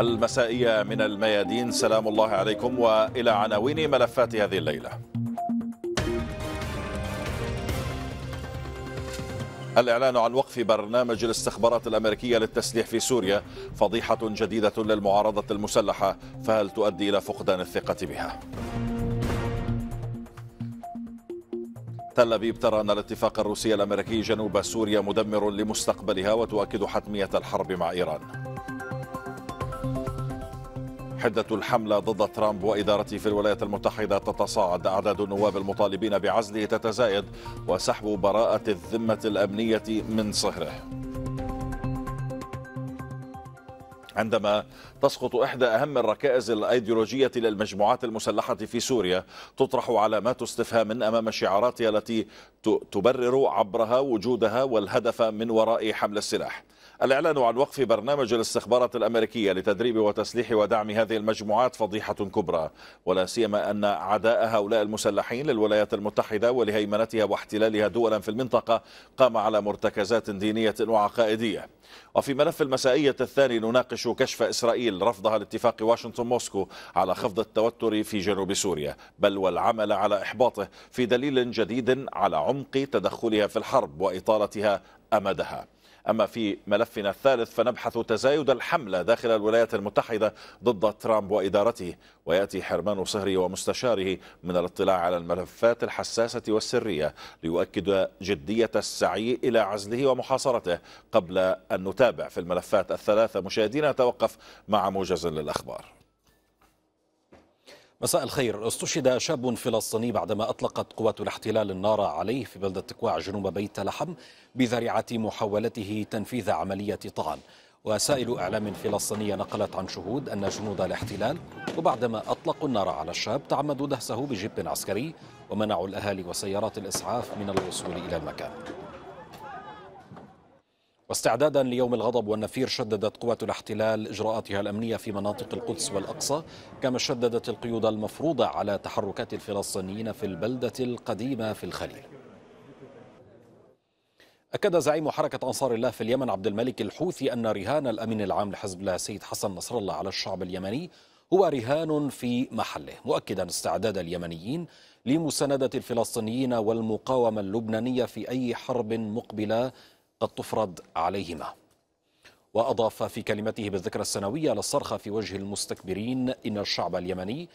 المسائية من الميادين سلام الله عليكم وإلى عناوين ملفات هذه الليلة الإعلان عن وقف برنامج الاستخبارات الأمريكية للتسليح في سوريا فضيحة جديدة للمعارضة المسلحة فهل تؤدي إلى فقدان الثقة بها؟ تل أبيب ترى أن الاتفاق الروسي الأمريكي جنوب سوريا مدمر لمستقبلها وتؤكد حتمية الحرب مع إيران حدة الحملة ضد ترامب وإدارته في الولايات المتحدة تتصاعد أعداد النواب المطالبين بعزله تتزايد وسحب براءة الذمة الأمنية من صهره عندما تسقط إحدى أهم الركائز الأيديولوجية للمجموعات المسلحة في سوريا تطرح علامات استفهام أمام شعاراتها التي تبرر عبرها وجودها والهدف من وراء حمل السلاح الإعلان عن وقف برنامج الاستخبارات الأمريكية لتدريب وتسليح ودعم هذه المجموعات فضيحة كبرى ولا سيما أن عداء هؤلاء المسلحين للولايات المتحدة ولهيمنتها واحتلالها دولا في المنطقة قام على مرتكزات دينية وعقائدية وفي ملف المسائية الثاني نناقش كشف إسرائيل رفضها لاتفاق واشنطن موسكو على خفض التوتر في جنوب سوريا بل والعمل على إحباطه في دليل جديد على عمق تدخلها في الحرب وإطالتها أمدها أما في ملفنا الثالث فنبحث تزايد الحملة داخل الولايات المتحدة ضد ترامب وإدارته ويأتي حرمان صهري ومستشاره من الاطلاع على الملفات الحساسة والسرية ليؤكد جدية السعي إلى عزله ومحاصرته قبل أن نتابع في الملفات الثلاثة مشاهدينا نتوقف مع موجز للأخبار مساء الخير استشهد شاب فلسطيني بعدما أطلقت قوات الاحتلال النار عليه في بلدة تكواع جنوب بيت لحم بذريعة محاولته تنفيذ عملية طعن وسائل إعلام فلسطينية نقلت عن شهود أن جنود الاحتلال وبعدما أطلقوا النار على الشاب تعمدوا دهسه بجيب عسكري ومنعوا الأهالي وسيارات الإسعاف من الوصول إلى المكان واستعدادا ليوم الغضب والنفير شددت قوات الاحتلال اجراءاتها الامنيه في مناطق القدس والاقصى كما شددت القيود المفروضه على تحركات الفلسطينيين في البلده القديمه في الخليل أكد زعيم حركة أنصار الله في اليمن عبد الملك الحوثي أن رهان الأمين العام لحزب الله سيد حسن نصر الله على الشعب اليمني هو رهان في محله مؤكدا استعداد اليمنيين لمساندة الفلسطينيين والمقاومة اللبنانية في أي حرب مقبلة قد تفرض عليهما وأضاف في كلمته بالذكرى السنوية للصرخة في وجه المستكبرين إن الشعب اليمني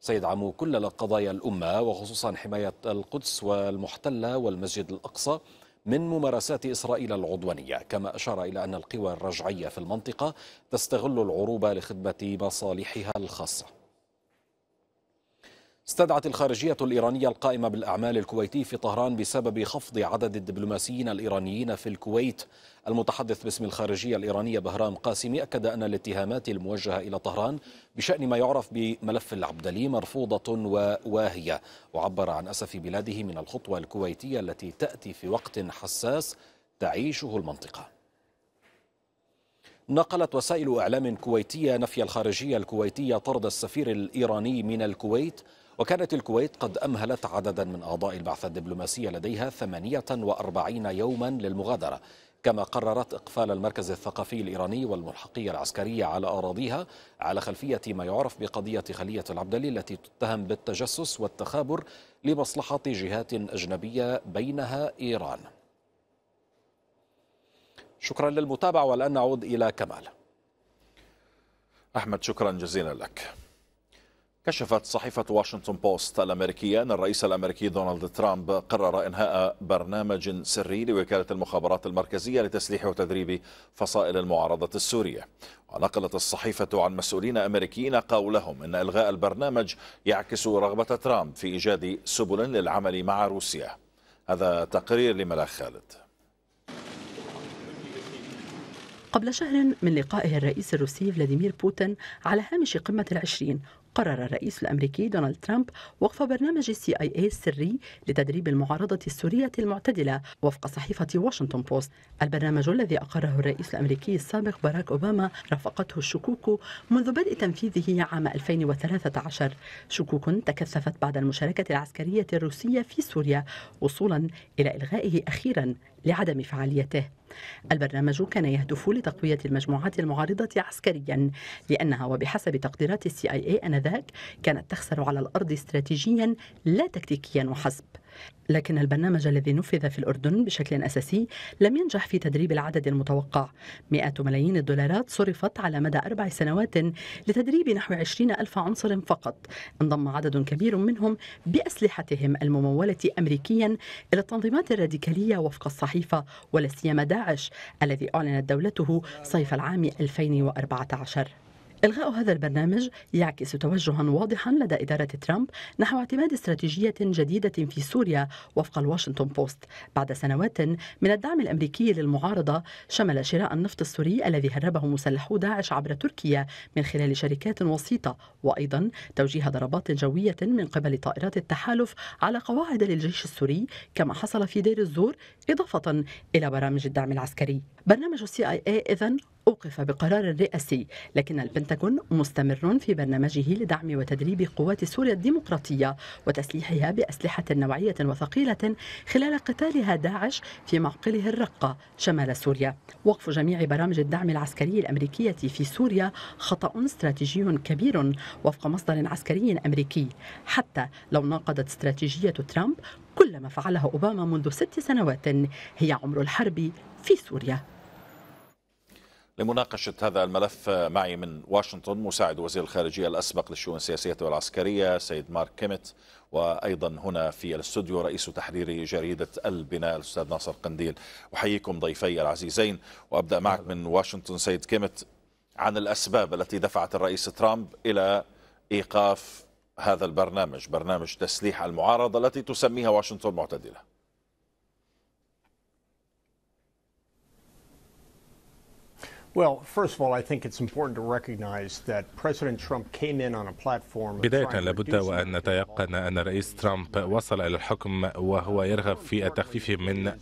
سيدعم كل قضايا الأمة وخصوصا حماية القدس والمحتلة والمسجد الأقصى من ممارسات إسرائيل العدوانية كما أشار إلى أن القوى الرجعية في المنطقة تستغل العروبة لخدمة مصالحها الخاصة استدعت الخارجية الإيرانية القائمة بالأعمال الكويتي في طهران بسبب خفض عدد الدبلوماسيين الإيرانيين في الكويت المتحدث باسم الخارجية الإيرانية بهرام قاسمي أكد أن الاتهامات الموجهة إلى طهران بشأن ما يعرف بملف العبدلي مرفوضة وواهية وعبر عن أسف بلاده من الخطوة الكويتية التي تأتي في وقت حساس تعيشه المنطقة نقلت وسائل إعلام كويتية نفي الخارجية الكويتية طرد السفير الإيراني من الكويت وكانت الكويت قد أمهلت عددا من أعضاء البعثة الدبلوماسية لديها 48 يوما للمغادرة كما قررت إقفال المركز الثقافي الإيراني والملحقية العسكرية على أراضيها على خلفية ما يعرف بقضية خلية العبدلي التي تتهم بالتجسس والتخابر لمصلحة جهات أجنبية بينها إيران شكرا للمتابعة والآن نعود إلى كمال أحمد شكرا جزيلا لك كشفت صحيفة واشنطن بوست الأمريكية أن الرئيس الأمريكي دونالد ترامب قرر إنهاء برنامج سري لوكالة المخابرات المركزية لتسليح وتدريب فصائل المعارضة السورية ونقلت الصحيفة عن مسؤولين أمريكيين قولهم أن إلغاء البرنامج يعكس رغبة ترامب في إيجاد سبل للعمل مع روسيا هذا تقرير لملاك خالد قبل شهر من لقائه الرئيس الروسي فلاديمير بوتين على هامش قمة العشرين قرر الرئيس الأمريكي دونالد ترامب وقف برنامج السي اي اي السري لتدريب المعارضة السورية المعتدلة وفق صحيفة واشنطن بوست البرنامج الذي أقره الرئيس الأمريكي السابق باراك أوباما رافقته الشكوك منذ بدء تنفيذه عام 2013 شكوك تكثفت بعد المشاركة العسكرية الروسية في سوريا وصولا إلى إلغائه أخيرا لعدم فعاليته البرنامج كان يهدف لتقوية المجموعات المعارضة عسكريا لأنها وبحسب تقديرات السي آي آنذاك كانت تخسر على الأرض استراتيجيا لا تكتيكيا وحسب لكن البرنامج الذي نفذ في الأردن بشكل أساسي لم ينجح في تدريب العدد المتوقع مئات ملايين الدولارات صرفت على مدى أربع سنوات لتدريب نحو عشرين ألف عنصر فقط انضم عدد كبير منهم بأسلحتهم الممولة أمريكيا إلى التنظيمات الراديكالية وفق الصحيفة ولا سيما داعش الذي أعلنت دولته صيف العام 2014 إلغاء هذا البرنامج يعكس توجها واضحا لدى إدارة ترامب نحو اعتماد استراتيجية جديدة في سوريا وفق الواشنطن بوست بعد سنوات من الدعم الأمريكي للمعارضة شمل شراء النفط السوري الذي هربه مسلحو داعش عبر تركيا من خلال شركات وسيطة وأيضا توجيه ضربات جوية من قبل طائرات التحالف على قواعد للجيش السوري كما حصل في دير الزور إضافة إلى برامج الدعم العسكري برنامج السي اي اي إذن أوقف بقرار رئاسي لكن البنتاغون مستمر في برنامجه لدعم وتدريب قوات سوريا الديمقراطية وتسليحها بأسلحة نوعية وثقيلة خلال قتالها داعش في معقله الرقة شمال سوريا وقف جميع برامج الدعم العسكري الأمريكية في سوريا خطأ استراتيجي كبير وفق مصدر عسكري أمريكي حتى لو ناقضت استراتيجية ترامب كل ما فعله أوباما منذ ست سنوات هي عمر الحرب في سوريا لمناقشة هذا الملف معي من واشنطن مساعد وزير الخارجية الأسبق للشؤون السياسية والعسكرية سيد مارك كيمت وأيضا هنا في الاستوديو رئيس تحرير جريدة البناء الأستاذ ناصر قنديل أحييكم ضيفي العزيزين وأبدأ معك من واشنطن سيد كيمت عن الأسباب التي دفعت الرئيس ترامب إلى إيقاف هذا البرنامج برنامج تسليح المعارضة التي تسميها واشنطن معتدلة Well, first of all, I think it's important to recognize that President Trump came in on a platform. بداية لابد وأن نتيقن أن الرئيس ترامب وصل إلى الحكم وهو يرغب في التخفيف من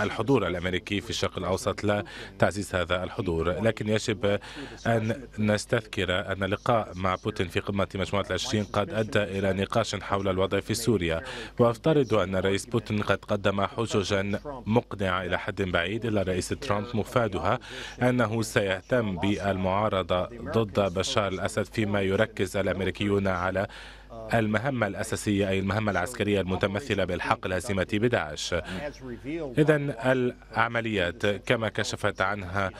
الحضور الأمريكي في الشرق الأوسط لا تعزيز هذا الحضور لكن يجب أن نستذكر أن اللقاء مع بوتين في قمة مجموعة العشرين قد أدى إلى نقاش حول الوضع في سوريا وأفترض أن الرئيس بوتين قد قدم حججا مقنعة إلى حد بعيد إلى الرئيس ترامب مفادها أنه سيهتم بالمعارضة ضد بشار الأسد فيما يركز الأمريكيون على المهمة الأساسية أي المهمة العسكرية المتمثلة بالحق الهزيمة بداعش إذا العمليات كما كشفت عنها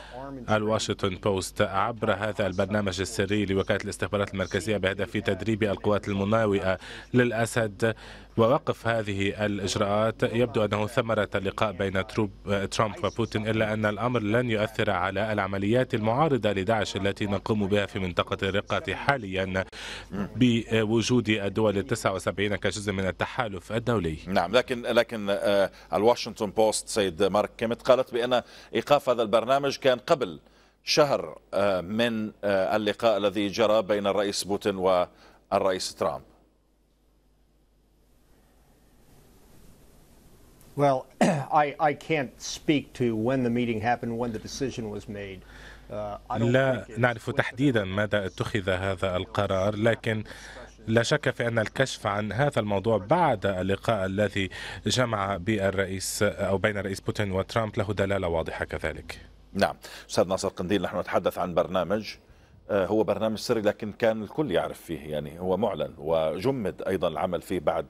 الواشنطن بوست عبر هذا البرنامج السري لوكالة الاستخبارات المركزية بهدف تدريب القوات المناوئة للأسد ووقف هذه الإجراءات يبدو أنه ثمرة اللقاء بين ترامب وبوتين إلا أن الأمر لن يؤثر على العمليات المعارضة لداعش التي نقوم بها في منطقة الرقة حاليا بوجود الدول التسعة وسبعين كجزء من التحالف الدولي نعم لكن لكن آه، الواشنطن بوست سيد مارك كيمت قالت بأن إيقاف هذا البرنامج كان قبل شهر آه، من آه، اللقاء الذي جرى بين الرئيس بوتين والرئيس ترامب Well, I, I can't speak to when the meeting happened, when the decision was made. Uh, لا نعرف تحديدا ماذا اتخذ هذا القرار لكن لا شك في أن الكشف عن هذا الموضوع بعد اللقاء الذي جمع بالرئيس أو بين الرئيس بوتين وترامب له دلالة واضحة كذلك نعم أستاذ ناصر قنديل نحن نتحدث عن برنامج آه، هو برنامج سري لكن كان الكل يعرف فيه يعني هو معلن وجمد أيضا العمل فيه بعد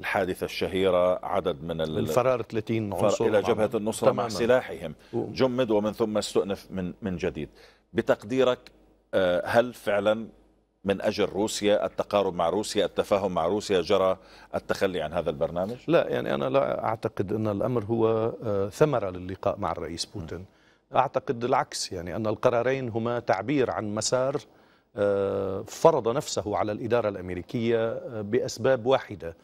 الحادثة الشهيرة عدد من الفرار 30 عنصر إلى جبهة النصرة مع سلاحهم جمد ومن ثم استؤنف من, من جديد بتقديرك آه، هل فعلا من أجل روسيا التقارب مع روسيا التفاهم مع روسيا جرى التخلي عن هذا البرنامج؟ لا يعني أنا لا أعتقد أن الأمر هو آه، ثمرة للقاء مع الرئيس بوتين أعتقد العكس يعني أن القرارين هما تعبير عن مسار آه، فرض نفسه على الإدارة الأمريكية بأسباب واحدة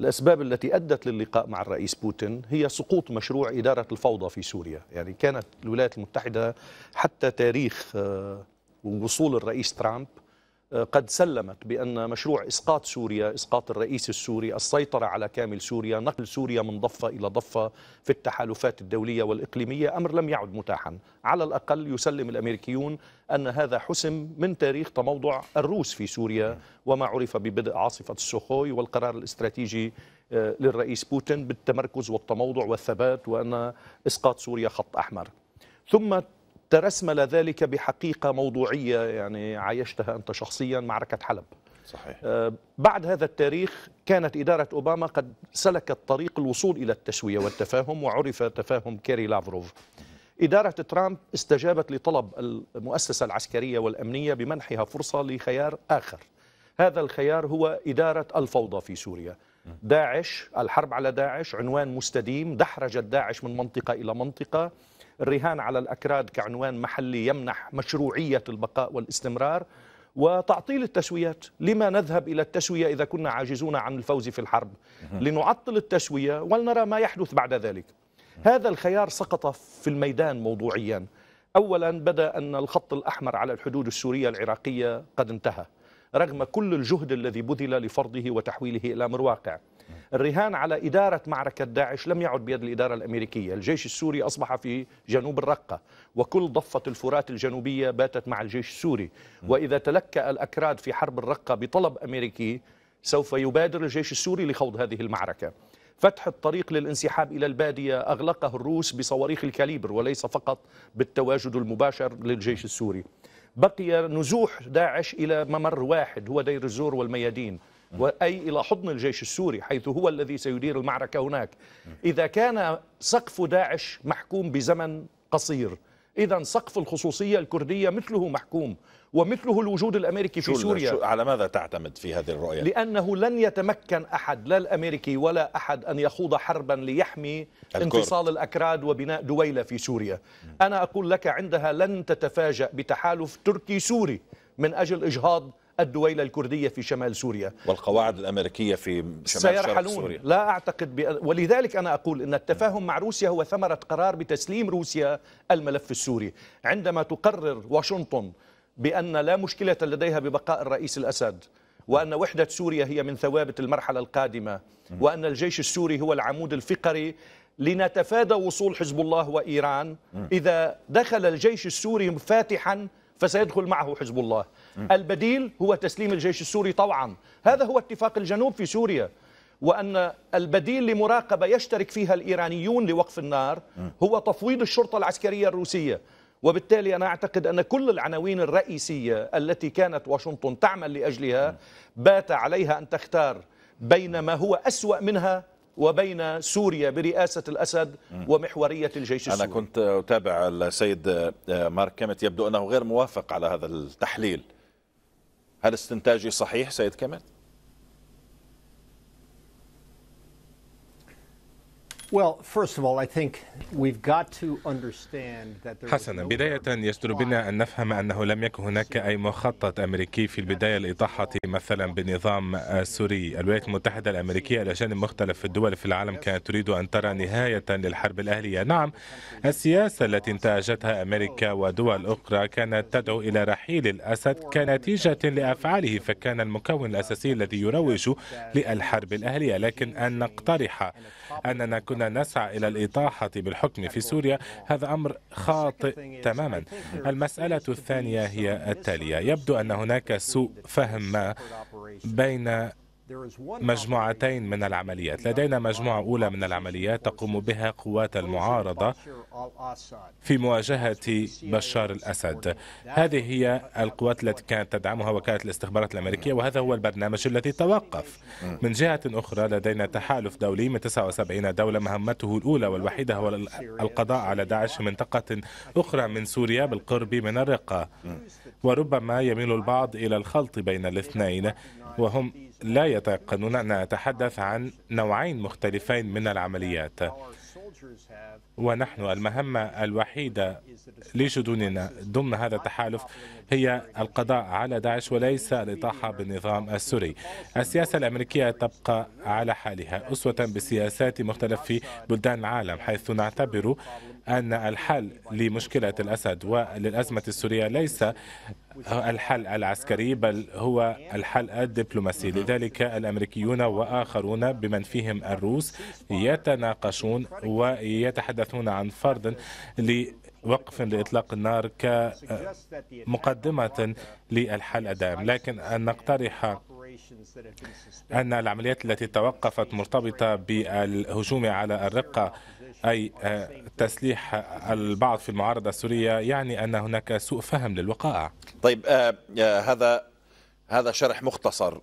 الأسباب التي أدت للقاء مع الرئيس بوتين هي سقوط مشروع إدارة الفوضى في سوريا يعني كانت الولايات المتحدة حتى تاريخ آه، وصول الرئيس ترامب قد سلمت بأن مشروع إسقاط سوريا إسقاط الرئيس السوري السيطرة على كامل سوريا نقل سوريا من ضفة إلى ضفة في التحالفات الدولية والإقليمية أمر لم يعد متاحا على الأقل يسلم الأمريكيون أن هذا حسم من تاريخ تموضع الروس في سوريا وما عرف ببدء عاصفة السوخوي والقرار الاستراتيجي آه، للرئيس بوتين بالتمركز والتموضع والثبات وأن إسقاط سوريا خط أحمر ثم ترسمل ذلك بحقيقة موضوعية يعني عايشتها أنت شخصيا معركة حلب صحيح. آه، بعد هذا التاريخ كانت إدارة أوباما قد سلكت طريق الوصول إلى التسوية والتفاهم وعرف تفاهم كيري لافروف إدارة ترامب استجابت لطلب المؤسسة العسكرية والأمنية بمنحها فرصة لخيار آخر هذا الخيار هو إدارة الفوضى في سوريا داعش الحرب على داعش عنوان مستديم دحرجت داعش من منطقة إلى منطقة الرهان على الأكراد كعنوان محلي يمنح مشروعية البقاء والاستمرار وتعطيل التسويات لما نذهب إلى التسوية إذا كنا عاجزون عن الفوز في الحرب لنعطل التسوية ولنرى ما يحدث بعد ذلك هذا الخيار سقط في الميدان موضوعيا أولا بدأ أن الخط الأحمر على الحدود السورية العراقية قد انتهى رغم كل الجهد الذي بذل لفرضه وتحويله إلى أمر واقع الرهان على إدارة معركة داعش لم يعد بيد الإدارة الأمريكية الجيش السوري أصبح في جنوب الرقة وكل ضفة الفرات الجنوبية باتت مع الجيش السوري وإذا تلكأ الأكراد في حرب الرقة بطلب أمريكي سوف يبادر الجيش السوري لخوض هذه المعركة فتح الطريق للانسحاب إلى البادية أغلقه الروس بصواريخ الكاليبر وليس فقط بالتواجد المباشر للجيش السوري بقي نزوح داعش إلى ممر واحد هو دير الزور والميادين أي إلى حضن الجيش السوري حيث هو الذي سيدير المعركة هناك إذا كان سقف داعش محكوم بزمن قصير إذا سقف الخصوصية الكردية مثله محكوم ومثله الوجود الامريكي في سوريا شو على ماذا تعتمد في هذه الرؤيه لانه لن يتمكن احد لا الامريكي ولا احد ان يخوض حربا ليحمي الكرد. انفصال الاكراد وبناء دويله في سوريا انا اقول لك عندها لن تتفاجا بتحالف تركي سوري من اجل اجهاض الدويلة الكردية في شمال سوريا والقواعد الأمريكية في شمال سيرحلون سوريا لا أعتقد ب... ولذلك أنا أقول أن التفاهم مع روسيا هو ثمرة قرار بتسليم روسيا الملف السوري عندما تقرر واشنطن بأن لا مشكلة لديها ببقاء الرئيس الأسد وأن وحدة سوريا هي من ثوابت المرحلة القادمة وأن الجيش السوري هو العمود الفقري لنتفادى وصول حزب الله وإيران إذا دخل الجيش السوري فاتحا فسيدخل معه حزب الله البديل هو تسليم الجيش السوري طوعا هذا هو اتفاق الجنوب في سوريا وأن البديل لمراقبة يشترك فيها الإيرانيون لوقف النار هو تفويض الشرطة العسكرية الروسية وبالتالي أنا أعتقد أن كل العناوين الرئيسية التي كانت واشنطن تعمل لأجلها بات عليها أن تختار بين ما هو أسوأ منها وبين سوريا برئاسة الأسد ومحورية الجيش السوري أنا كنت أتابع السيد مارك كامت يبدو أنه غير موافق على هذا التحليل هل استنتاجي صحيح سيد كامت؟ حسنا بداية يجدر بنا أن نفهم أنه لم يكن هناك أي مخطط أمريكي في البداية لإطاحة مثلا بنظام سوري الولايات المتحدة الأمريكية إلى جانب مختلف الدول في العالم كانت تريد أن ترى نهاية للحرب الأهلية نعم السياسة التي انتهجتها أمريكا ودول أخرى كانت تدعو إلى رحيل الأسد كنتيجة لأفعاله فكان المكون الأساسي الذي يروج للحرب الأهلية لكن أن نقترح أننا كنا كنا نسعى إلى الإطاحة بالحكم في سوريا هذا أمر خاطئ تماما المسألة الثانية هي التالية يبدو أن هناك سوء فهم ما بين مجموعتين من العمليات لدينا مجموعة أولى من العمليات تقوم بها قوات المعارضة في مواجهة بشار الأسد هذه هي القوات التي كانت تدعمها وكالة الاستخبارات الأمريكية وهذا هو البرنامج الذي توقف من جهة أخرى لدينا تحالف دولي من 79 دولة مهمته الأولى والوحيدة هو القضاء على داعش في منطقة أخرى من سوريا بالقرب من الرقة وربما يميل البعض إلى الخلط بين الاثنين وهم لا يتيقنون أن نتحدث عن نوعين مختلفين من العمليات ونحن المهمة الوحيدة لجدوننا ضمن هذا التحالف هي القضاء على داعش وليس الإطاحة بالنظام السوري السياسة الأمريكية تبقى على حالها أسوة بسياسات مختلف في بلدان العالم حيث نعتبر أن الحل لمشكلة الأسد وللأزمة السورية ليس الحل العسكري بل هو الحل الدبلوماسي لذلك الأمريكيون وآخرون بمن فيهم الروس يتناقشون ويتحدثون عن فرض وقف لإطلاق النار كمقدمة للحل الدائم لكن أن نقترح أن العمليات التي توقفت مرتبطة بالهجوم على الرقة أي آه، تسليح البعض في المعارضة السورية يعني أن هناك سوء فهم للوقائع طيب آه، آه، هذا هذا شرح مختصر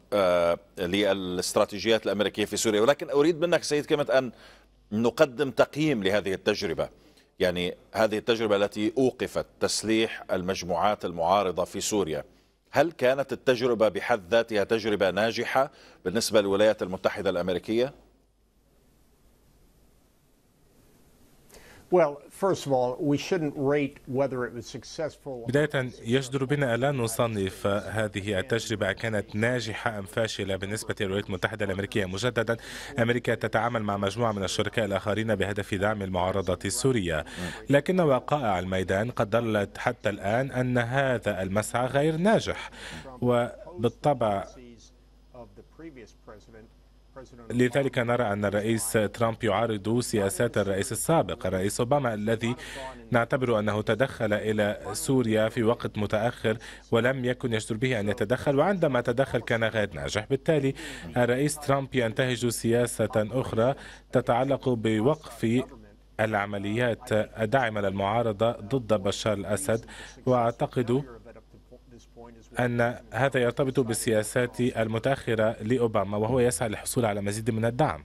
للاستراتيجيات الأمريكية في سوريا ولكن أريد منك سيد كمت أن نقدم تقييم لهذه التجربة يعني هذه التجربة التي أوقفت تسليح المجموعات المعارضة في سوريا هل كانت التجربة بحد ذاتها تجربة ناجحة بالنسبة للولايات المتحدة الأمريكية؟ بداية يجدر بنا ألا نصنف هذه التجربة كانت ناجحة أم فاشلة بالنسبة للولايات المتحدة الأمريكية مجددا أمريكا تتعامل مع مجموعة من الشركاء الآخرين بهدف دعم المعارضة السورية لكن وقائع الميدان قد دلت حتى الآن أن هذا المسعى غير ناجح وبالطبع لذلك نرى أن الرئيس ترامب يعارض سياسات الرئيس السابق الرئيس أوباما الذي نعتبر أنه تدخل إلى سوريا في وقت متأخر ولم يكن يجدر به أن يتدخل وعندما تدخل كان غير ناجح بالتالي الرئيس ترامب ينتهج سياسة أخرى تتعلق بوقف العمليات الداعمة للمعارضة ضد بشار الأسد وأعتقد أن هذا يرتبط بالسياسات المتأخرة لأوباما وهو يسعى للحصول على مزيد من الدعم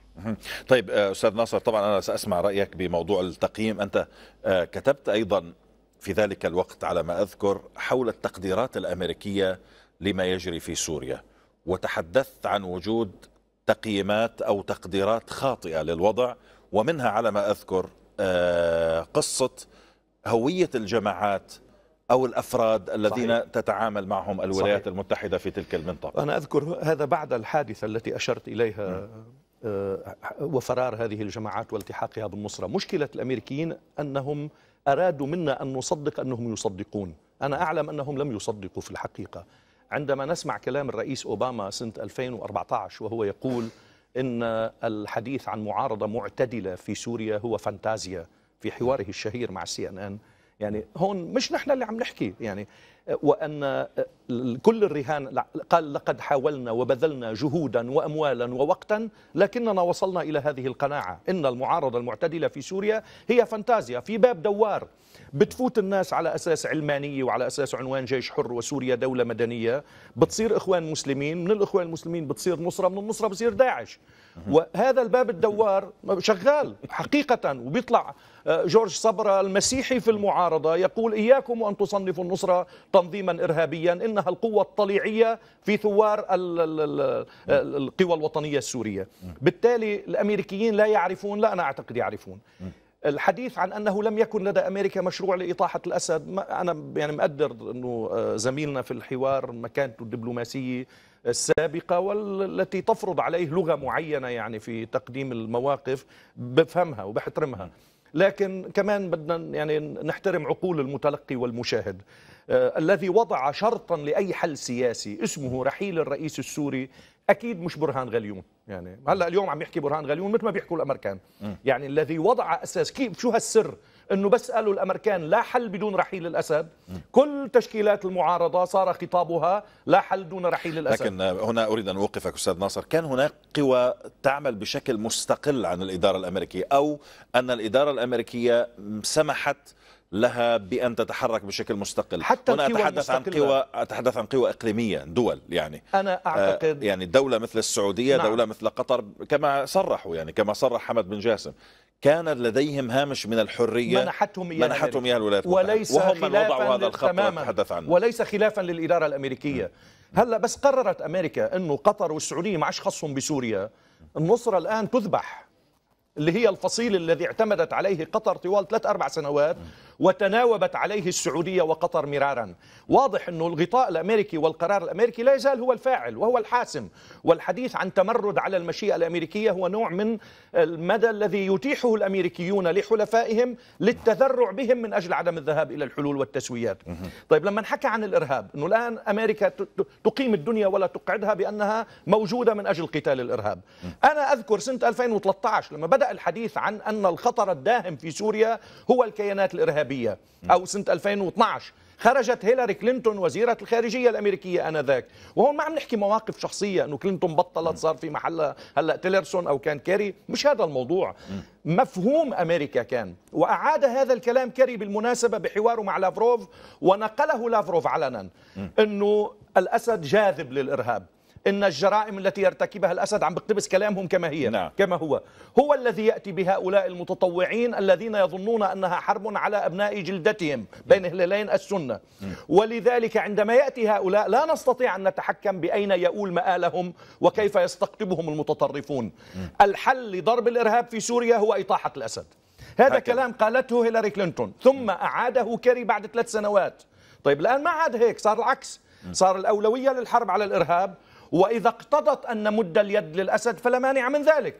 طيب آه، أستاذ ناصر طبعا أنا سأسمع رأيك بموضوع التقييم أنت آه، كتبت أيضا في ذلك الوقت على ما أذكر حول التقديرات الأمريكية لما يجري في سوريا وتحدثت عن وجود تقييمات أو تقديرات خاطئة للوضع ومنها على ما أذكر آه، قصة هوية الجماعات أو الأفراد الذين صحيح. تتعامل معهم الولايات صحيح. المتحدة في تلك المنطقة أنا أذكر هذا بعد الحادثة التي أشرت إليها آه، وفرار هذه الجماعات والتحاقها بالنصرة مشكلة الأمريكيين أنهم أرادوا منا أن نصدق أنهم يصدقون أنا أعلم أنهم لم يصدقوا في الحقيقة عندما نسمع كلام الرئيس أوباما سنة 2014 وهو يقول إن الحديث عن معارضة معتدلة في سوريا هو فانتازيا في حواره الشهير مع سي أن أن يعني هون مش نحن اللي عم نحكي يعني وأن آه، كل الرهان قال لقد حاولنا وبذلنا جهودا وأموالا ووقتا لكننا وصلنا إلى هذه القناعة إن المعارضة المعتدلة في سوريا هي فانتازيا في باب دوار بتفوت الناس على اساس علمانيه وعلى اساس عنوان جيش حر وسوريا دوله مدنيه بتصير اخوان مسلمين من الاخوان المسلمين بتصير نصره من النصره بصير داعش وهذا الباب الدوار شغال حقيقه وبيطلع آه، جورج صبرا المسيحي في المعارضه يقول اياكم وان تصنفوا النصره تنظيما ارهابيا انها القوه الطليعيه في ثوار القوى الوطنيه السوريه بالتالي الامريكيين لا يعرفون لا انا اعتقد يعرفون الحديث عن انه لم يكن لدى امريكا مشروع لاطاحه الاسد انا يعني مقدر انه آه، زميلنا في الحوار مكانته الدبلوماسيه السابقه والتي تفرض عليه لغه معينه يعني في تقديم المواقف بفهمها وبحترمها لكن كمان بدنا يعني نحترم عقول المتلقي والمشاهد آه الذي وضع شرطا لاي حل سياسي اسمه رحيل الرئيس السوري اكيد مش برهان غليون يعني هلا اليوم عم يحكي برهان غليون مثل ما بيحكوا الامريكان يعني الذي وضع اساس كيف شو هالسر انه بس قالوا الامريكان لا حل بدون رحيل الاسد كل تشكيلات المعارضه صار خطابها لا حل دون رحيل الاسد لكن هنا اريد ان اوقفك استاذ ناصر كان هناك قوى تعمل بشكل مستقل عن الاداره الامريكيه او ان الاداره الامريكيه سمحت لها بأن تتحرك بشكل مستقل حتى هنا أتحدث عن قوى أتحدث عن قوى إقليمية دول يعني أنا آه، أعتقد يعني دولة مثل السعودية نعم. دولة مثل قطر كما صرحوا يعني كما صرح حمد بن جاسم كان لديهم هامش من الحرية منحتهم اياها منحتهم اياها الولايات وليس وهم من وضعوا هذا الخط تحدث عنه وليس خلافا للإدارة الأمريكية هلا بس قررت أمريكا أنه قطر والسعودية ما عادش خصهم بسوريا النصرة الآن تذبح اللي هي الفصيل الذي اعتمدت عليه قطر طوال ثلاث أربع سنوات م. وتناوبت عليه السعودية وقطر مرارا واضح أنه الغطاء الأمريكي والقرار الأمريكي لا يزال هو الفاعل وهو الحاسم والحديث عن تمرد على المشيئة الأمريكية هو نوع من المدى الذي يتيحه الأمريكيون لحلفائهم للتذرع بهم من أجل عدم الذهاب إلى الحلول والتسويات طيب لما نحكى عن الإرهاب أنه الآن أمريكا تقيم الدنيا ولا تقعدها بأنها موجودة من أجل قتال الإرهاب أنا أذكر سنة 2013 لما بدأ الحديث عن أن الخطر الداهم في سوريا هو الكيانات الإرهابية الانتخابيه أو سنة 2012 خرجت هيلاري كلينتون وزيرة الخارجية الأمريكية آنذاك وهون ما عم نحكي مواقف شخصية أنه كلينتون بطلت صار في محلها هلأ تيلرسون أو كان كاري مش هذا الموضوع مفهوم أمريكا كان وأعاد هذا الكلام كاري بالمناسبة بحواره مع لافروف ونقله لافروف علنا أنه الأسد جاذب للإرهاب ان الجرائم التي يرتكبها الاسد عم بقتبس كلامهم كما هي نعم. كما هو هو الذي ياتي بهؤلاء المتطوعين الذين يظنون انها حرب على ابناء جلدتهم بين هلالين السنه ولذلك عندما ياتي هؤلاء لا نستطيع ان نتحكم باين يؤول مآلهم وكيف يستقطبهم المتطرفون الحل لضرب الارهاب في سوريا هو اطاحه الاسد هذا هكذا. كلام قالته هيلاري كلينتون ثم اعاده كيري بعد ثلاث سنوات طيب الان ما عاد هيك صار العكس صار الاولويه للحرب على الارهاب وإذا اقتضت أن نمد اليد للأسد فلا مانع من ذلك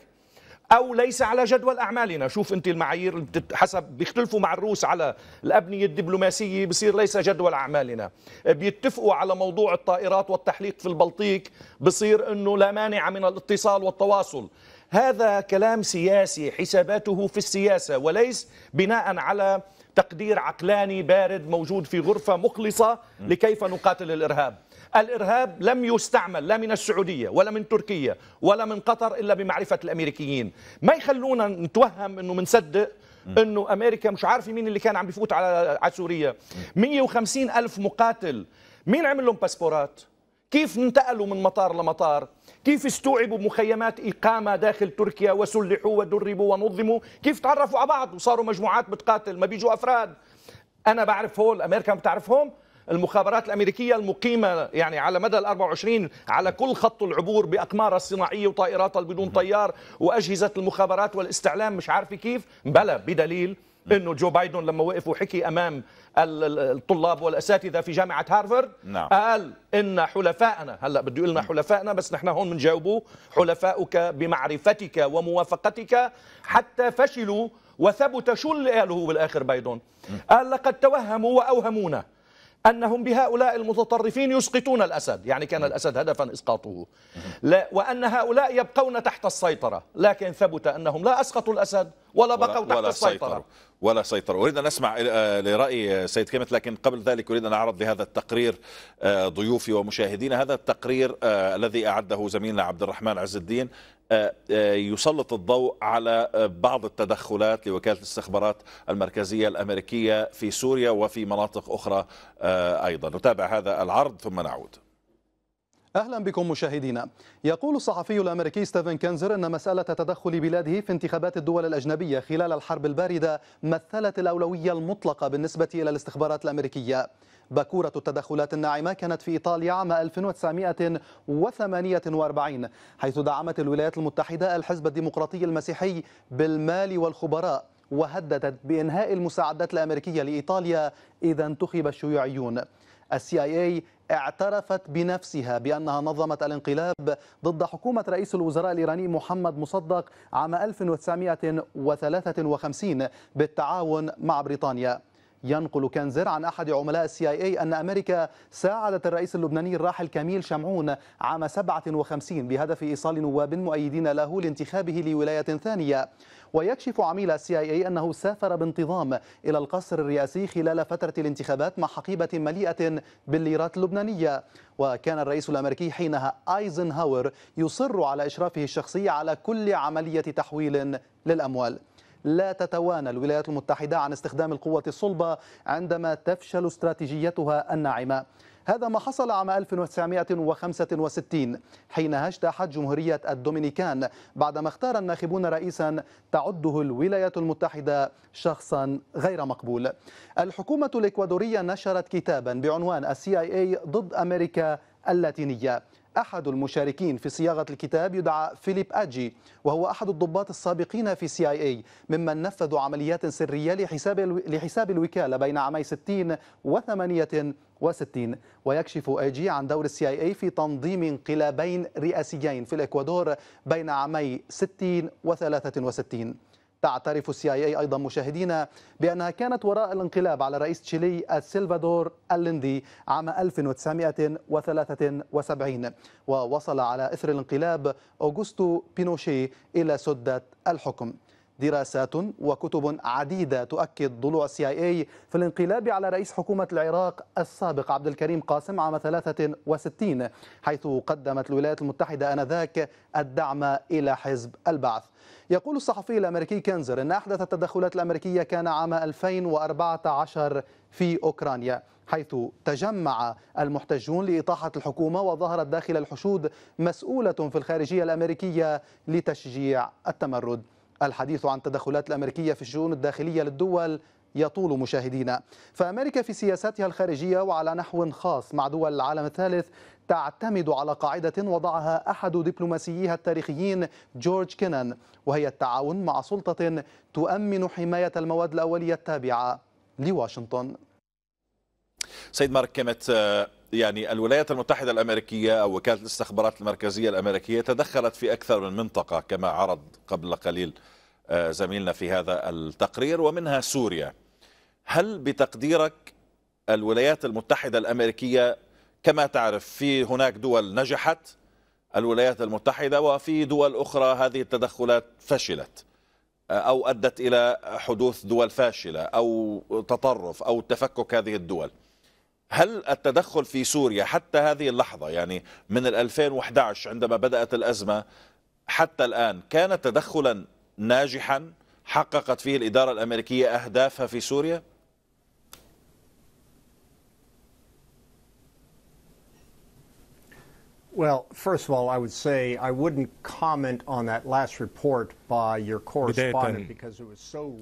أو ليس على جدول أعمالنا شوف أنت المعايير حسب بيختلفوا مع الروس على الأبنية الدبلوماسية بصير ليس جدول أعمالنا بيتفقوا على موضوع الطائرات والتحليق في البلطيك بصير أنه لا مانع من الاتصال والتواصل هذا كلام سياسي حساباته في السياسة وليس بناء على تقدير عقلاني بارد موجود في غرفة مخلصة لكيف نقاتل الإرهاب الإرهاب لم يستعمل لا من السعودية ولا من تركيا ولا من قطر إلا بمعرفة الأمريكيين ما يخلونا نتوهم أنه منصدق أنه أمريكا مش عارفة مين اللي كان عم بيفوت على, على سوريا 150 ألف مقاتل مين عمل لهم باسبورات كيف انتقلوا من مطار لمطار كيف استوعبوا مخيمات إقامة داخل تركيا وسلحوا ودربوا ونظموا كيف تعرفوا على بعض وصاروا مجموعات بتقاتل ما بيجوا أفراد أنا بعرف هول أمريكا بتعرفهم المخابرات الأمريكية المقيمة يعني على مدى ال 24 على كل خط العبور بأقمارها الصناعية وطائراتها بدون طيار وأجهزة المخابرات والاستعلام مش عارفة كيف بلى بدليل انه جو بايدن لما وقف وحكي امام الطلاب والاساتذه في جامعه هارفرد نعم. قال ان حلفائنا هلا بده يقول لنا حلفائنا بس نحن هون بنجاوبه حلفاؤك بمعرفتك وموافقتك حتى فشلوا وثبت شو اللي قاله هو بالاخر بايدن قال لقد توهموا واوهمونا أنهم بهؤلاء المتطرفين يسقطون الأسد يعني كان الأسد هدفا إسقاطه لا وأن هؤلاء يبقون تحت السيطرة لكن ثبت أنهم لا أسقطوا الأسد ولا بقوا ولا تحت ولا السيطرة سيطروا. ولا سيطروا أريد أن أسمع آه، لرأي سيد كيمت لكن قبل ذلك أريد أن أعرض لهذا التقرير آه، ضيوفي ومشاهدين هذا التقرير آه، الذي أعده زميلنا عبد الرحمن عز الدين آه، آه، يسلط الضوء على آه، بعض التدخلات لوكالة الاستخبارات المركزية الأمريكية في سوريا وفي مناطق أخرى أيضا نتابع هذا العرض ثم نعود اهلا بكم مشاهدينا. يقول الصحفي الامريكي ستيفن كنزر ان مساله تدخل بلاده في انتخابات الدول الاجنبيه خلال الحرب البارده مثلت الاولويه المطلقه بالنسبه الى الاستخبارات الامريكيه. باكورة التدخلات الناعمة كانت في إيطاليا عام 1948 حيث دعمت الولايات المتحدة الحزب الديمقراطي المسيحي بالمال والخبراء وهددت بإنهاء المساعدات الأمريكية لإيطاليا إذا انتخب الشيوعيون السي اي اي اعترفت بنفسها بأنها نظمت الانقلاب ضد حكومة رئيس الوزراء الإيراني محمد مصدق عام 1953 بالتعاون مع بريطانيا ينقل كنزر عن أحد عملاء السي آي أي أن أمريكا ساعدت الرئيس اللبناني الراحل كميل شمعون عام 57 بهدف إيصال نواب مؤيدين له لانتخابه لولاية ثانية ويكشف عميل السي آي أي أنه سافر بانتظام إلى القصر الرئاسي خلال فترة الانتخابات مع حقيبة مليئة بالليرات اللبنانية وكان الرئيس الأمريكي حينها آيزنهاور يصر على إشرافه الشخصي على كل عملية تحويل للأموال لا تتوانى الولايات المتحدة عن استخدام القوة الصلبة عندما تفشل استراتيجيتها الناعمة هذا ما حصل عام 1965 حين اجتاحت جمهورية الدومينيكان بعدما اختار الناخبون رئيسا تعده الولايات المتحدة شخصا غير مقبول الحكومة الإكوادورية نشرت كتابا بعنوان السي اي ضد أمريكا اللاتينية أحد المشاركين في صياغة الكتاب يدعى فيليب أجي وهو أحد الضباط السابقين في سي آي أي ممن نفذوا عمليات سرية لحساب, لحساب الوكالة بين عامي 60 و 68 ويكشف أجي عن دور السي آي أي في تنظيم انقلابين رئاسيين في الإكوادور بين عامي 60 و 63 تعترف السي اي اي ايضا مشاهدينا بانها كانت وراء الانقلاب على رئيس تشيلي السلفادور اللندي عام 1973 ووصل على اثر الانقلاب اوغوستو بينوشي الى سده الحكم دراسات وكتب عديدة تؤكد ضلوع السي اي اي في الانقلاب على رئيس حكومة العراق السابق عبد الكريم قاسم عام 63 حيث قدمت الولايات المتحدة آنذاك الدعم إلى حزب البعث يقول الصحفي الأمريكي كنزر أن أحدث التدخلات الأمريكية كان عام 2014 في أوكرانيا حيث تجمع المحتجون لإطاحة الحكومة وظهرت داخل الحشود مسؤولة في الخارجية الأمريكية لتشجيع التمرد الحديث عن التدخلات الأمريكية في الشؤون الداخلية للدول يطول مشاهدينا فأمريكا في سياساتها الخارجية وعلى نحو خاص مع دول العالم الثالث تعتمد على قاعدة وضعها أحد دبلوماسييها التاريخيين جورج كينان وهي التعاون مع سلطة تؤمن حماية المواد الأولية التابعة لواشنطن سيد مارك كانت يعني الولايات المتحدة الأمريكية أو وكالة الاستخبارات المركزية الأمريكية تدخلت في أكثر من منطقة كما عرض قبل قليل آه، زميلنا في هذا التقرير ومنها سوريا هل بتقديرك الولايات المتحدة الأمريكية كما تعرف في هناك دول نجحت الولايات المتحدة وفي دول أخرى هذه التدخلات فشلت آه، أو أدت إلى حدوث دول فاشلة أو تطرف أو تفكك هذه الدول هل التدخل في سوريا حتى هذه اللحظة يعني من 2011 عندما بدأت الأزمة حتى الآن كان تدخلا ناجحا حققت فيه الإدارة الأمريكية أهدافها في سوريا؟ Well, first of all, I would say I wouldn't comment on that last report بداية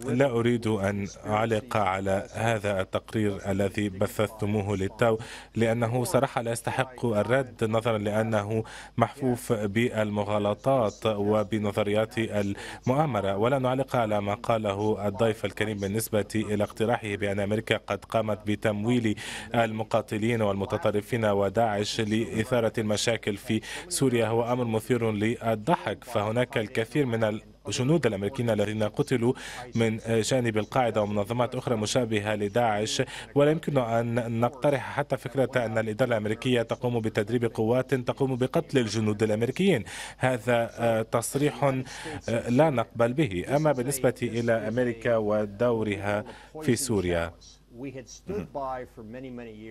لا أريد أن أعلق على هذا التقرير الذي بثثتموه للتو لأنه صراحة لا يستحق الرد نظرا لأنه محفوف بالمغالطات وبنظريات المؤامرة ولا نعلق على ما قاله الضيف الكريم بالنسبة إلى اقتراحه بأن أمريكا قد قامت بتمويل المقاتلين والمتطرفين وداعش لإثارة المشاكل في سوريا هو أمر مثير للضحك فهناك الكثير من جنود الأمريكيين الذين قتلوا من جانب القاعدة ومنظمات أخرى مشابهة لداعش ولا يمكن أن نقترح حتى فكرة أن الإدارة الأمريكية تقوم بتدريب قوات تقوم بقتل الجنود الأمريكيين هذا آه، تصريح آه، لا نقبل به أما بالنسبة إلى أمريكا ودورها في سوريا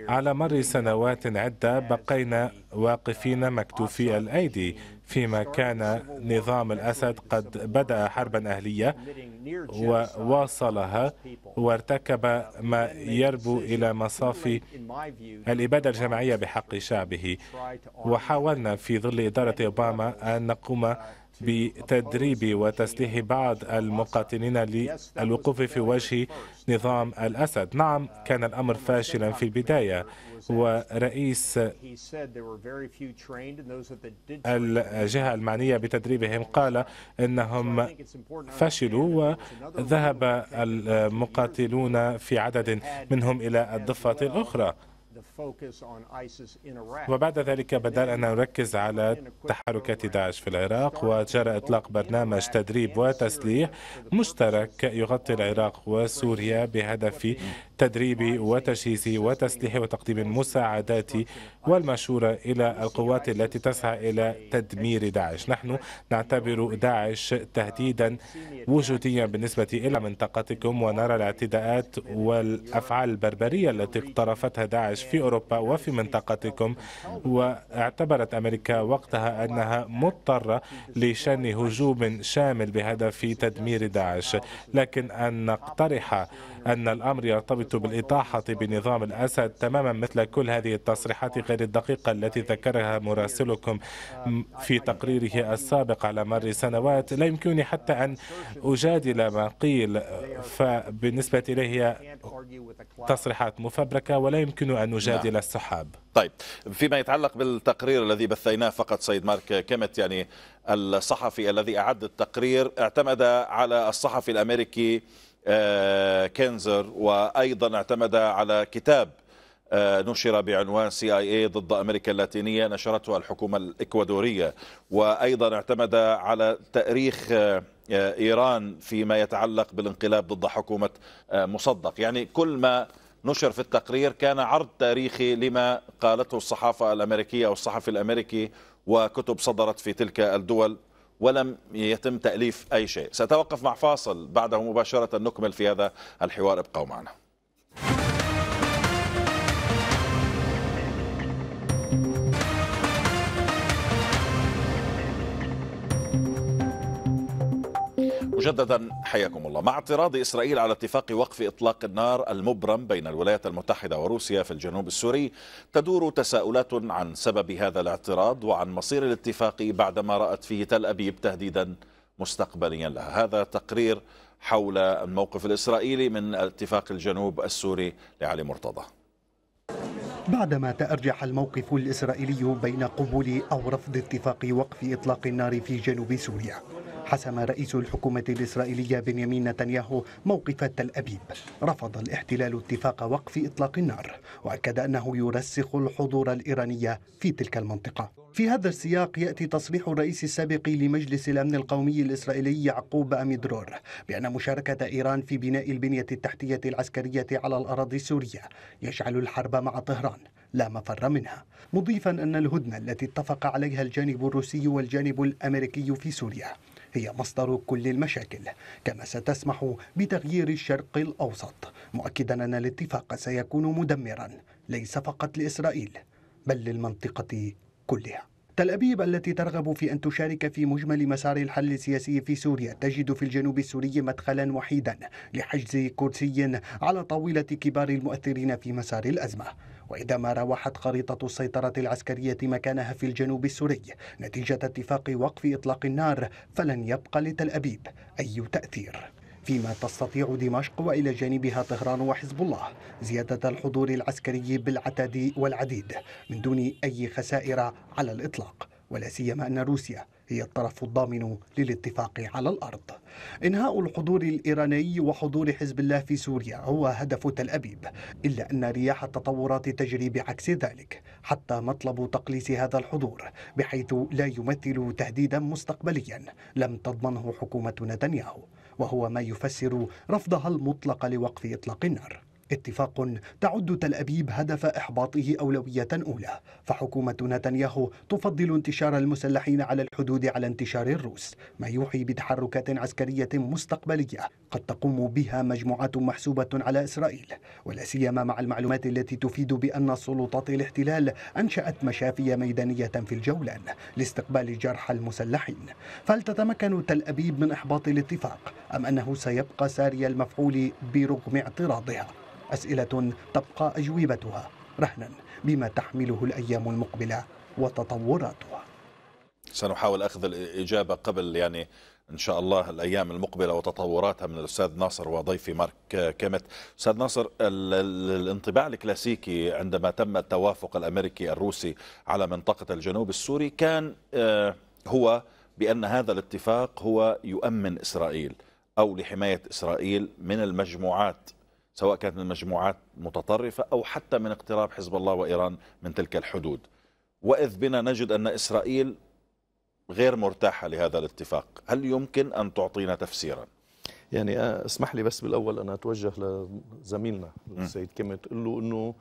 على مر سنوات عدة بقينا واقفين uh, مكتوفي الأيدي فيما كان نظام الأسد قد بدأ حربا أهلية وواصلها وارتكب uh, ما يربو إلى مصاف الإبادة الجماعية بحق شعبه وحاولنا في ظل إدارة أوباما أن نقوم uh, بتدريب وتسليح بعض المقاتلين للوقوف في وجه نظام الأسد نعم كان الأمر فاشلا في البداية ورئيس الجهة المعنية بتدريبهم قال إنهم فشلوا وذهب المقاتلون في عدد منهم إلى الضفة الأخرى وبعد ذلك بدأنا أن نركز على تحركات داعش في العراق وجرى إطلاق برنامج تدريب وتسليح مشترك يغطي العراق وسوريا بهدف تدريبي وتجهيزي وتسليحي وتقديم المساعدات والمشورة إلى القوات التي تسعى إلى تدمير داعش نحن نعتبر داعش تهديدا وجوديا بالنسبة إلى منطقتكم ونرى الاعتداءات والأفعال البربرية التي اقترفتها داعش في أوروبا وفي منطقتكم واعتبرت أمريكا وقتها أنها مضطرة لشن هجوم شامل بهدف تدمير داعش لكن أن نقترح أن الأمر يرتبط بالإطاحة بنظام الأسد تماما مثل كل هذه التصريحات غير الدقيقة التي ذكرها مراسلكم في تقريره السابق على مر سنوات لا يمكنني حتى أن أجادل ما قيل فبالنسبة إليه تصريحات مفبركة ولا يمكن أن نجادل نعم. السحاب طيب فيما يتعلق بالتقرير الذي بثيناه فقط سيد مارك كيمت يعني الصحفي الذي أعد التقرير اعتمد على الصحفي الأمريكي آه، كينزر وأيضا اعتمد على كتاب آه، نشر بعنوان سي اي اي ضد امريكا اللاتينيه نشرته الحكومه الاكوادوريه وايضا اعتمد على تاريخ آه، ايران فيما يتعلق بالانقلاب ضد حكومه مصدق يعني كل ما نشر في التقرير كان عرض تاريخي لما قالته الصحافه الامريكيه او الصحفي الامريكي وكتب صدرت في تلك الدول ولم يتم تأليف أي شيء سأتوقف مع فاصل بعده مباشرة نكمل في هذا الحوار ابقوا معنا مجددا حياكم الله مع اعتراض إسرائيل على اتفاق وقف إطلاق النار المبرم بين الولايات المتحدة وروسيا في الجنوب السوري تدور تساؤلات عن سبب هذا الاعتراض وعن مصير الاتفاق بعدما رأت فيه تل أبيب تهديدا مستقبليا لها هذا تقرير حول الموقف الإسرائيلي من اتفاق الجنوب السوري لعلي مرتضى بعدما تأرجح الموقف الإسرائيلي بين قبول أو رفض اتفاق وقف إطلاق النار في جنوب سوريا حسم رئيس الحكومة الإسرائيلية بنيامين نتنياهو موقف تل أبيب رفض الاحتلال اتفاق وقف إطلاق النار وأكد أنه يرسخ الحضور الإيراني في تلك المنطقة في هذا السياق يأتي تصريح الرئيس السابق لمجلس الأمن القومي الإسرائيلي يعقوب أميدرور بأن مشاركة إيران في بناء البنية التحتية العسكرية على الأراضي السورية يجعل الحرب مع طهران لا مفر منها مضيفا أن الهدنة التي اتفق عليها الجانب الروسي والجانب الأمريكي في سوريا هي مصدر كل المشاكل كما ستسمح بتغيير الشرق الأوسط مؤكدا أن الاتفاق سيكون مدمرا ليس فقط لإسرائيل بل للمنطقة كلها تل أبيب التي ترغب في أن تشارك في مجمل مسار الحل السياسي في سوريا تجد في الجنوب السوري مدخلا وحيدا لحجز كرسي على طاولة كبار المؤثرين في مسار الأزمة وإذا ما راوحت خريطة السيطرة العسكرية مكانها في الجنوب السوري نتيجة اتفاق وقف إطلاق النار فلن يبقى لتل أبيب أي تأثير فيما تستطيع دمشق والى جانبها طهران وحزب الله زياده الحضور العسكري بالعتاد والعديد من دون اي خسائر على الاطلاق ولا سيما ان روسيا هي الطرف الضامن للاتفاق على الأرض إنهاء الحضور الإيراني وحضور حزب الله في سوريا هو هدف تل أبيب إلا أن رياح التطورات تجري بعكس ذلك حتى مطلب تقليص هذا الحضور بحيث لا يمثل تهديدا مستقبليا لم تضمنه حكومة نتنياهو وهو ما يفسر رفضها المطلق لوقف إطلاق النار اتفاق تعد تل أبيب هدف إحباطه أولوية أولى فحكومة نتنياهو تفضل انتشار المسلحين على الحدود على انتشار الروس ما يوحي بتحركات عسكرية مستقبلية قد تقوم بها مجموعات محسوبة على إسرائيل ولا سيما مع المعلومات التي تفيد بأن سلطات الاحتلال أنشأت مشافي ميدانية في الجولان لاستقبال جرحى المسلحين فهل تتمكن تل أبيب من إحباط الاتفاق أم أنه سيبقى ساري المفعول برغم اعتراضها أسئلة تبقى أجوبتها رهنا بما تحمله الأيام المقبلة وتطوراتها سنحاول أخذ الإجابة قبل يعني إن شاء الله الأيام المقبلة وتطوراتها من الأستاذ ناصر وضيفي مارك كامت أستاذ ناصر الانطباع الكلاسيكي عندما تم التوافق الأمريكي الروسي على منطقة الجنوب السوري كان آه، هو بأن هذا الاتفاق هو يؤمن إسرائيل أو لحماية إسرائيل من المجموعات سواء كانت من مجموعات متطرفة أو حتى من اقتراب حزب الله وإيران من تلك الحدود وإذ بنا نجد أن إسرائيل غير مرتاحة لهذا الاتفاق هل يمكن أن تعطينا تفسيرا؟ يعني آه، اسمح لي بس بالأول أن أتوجه لزميلنا السيد كيمت قل له أنه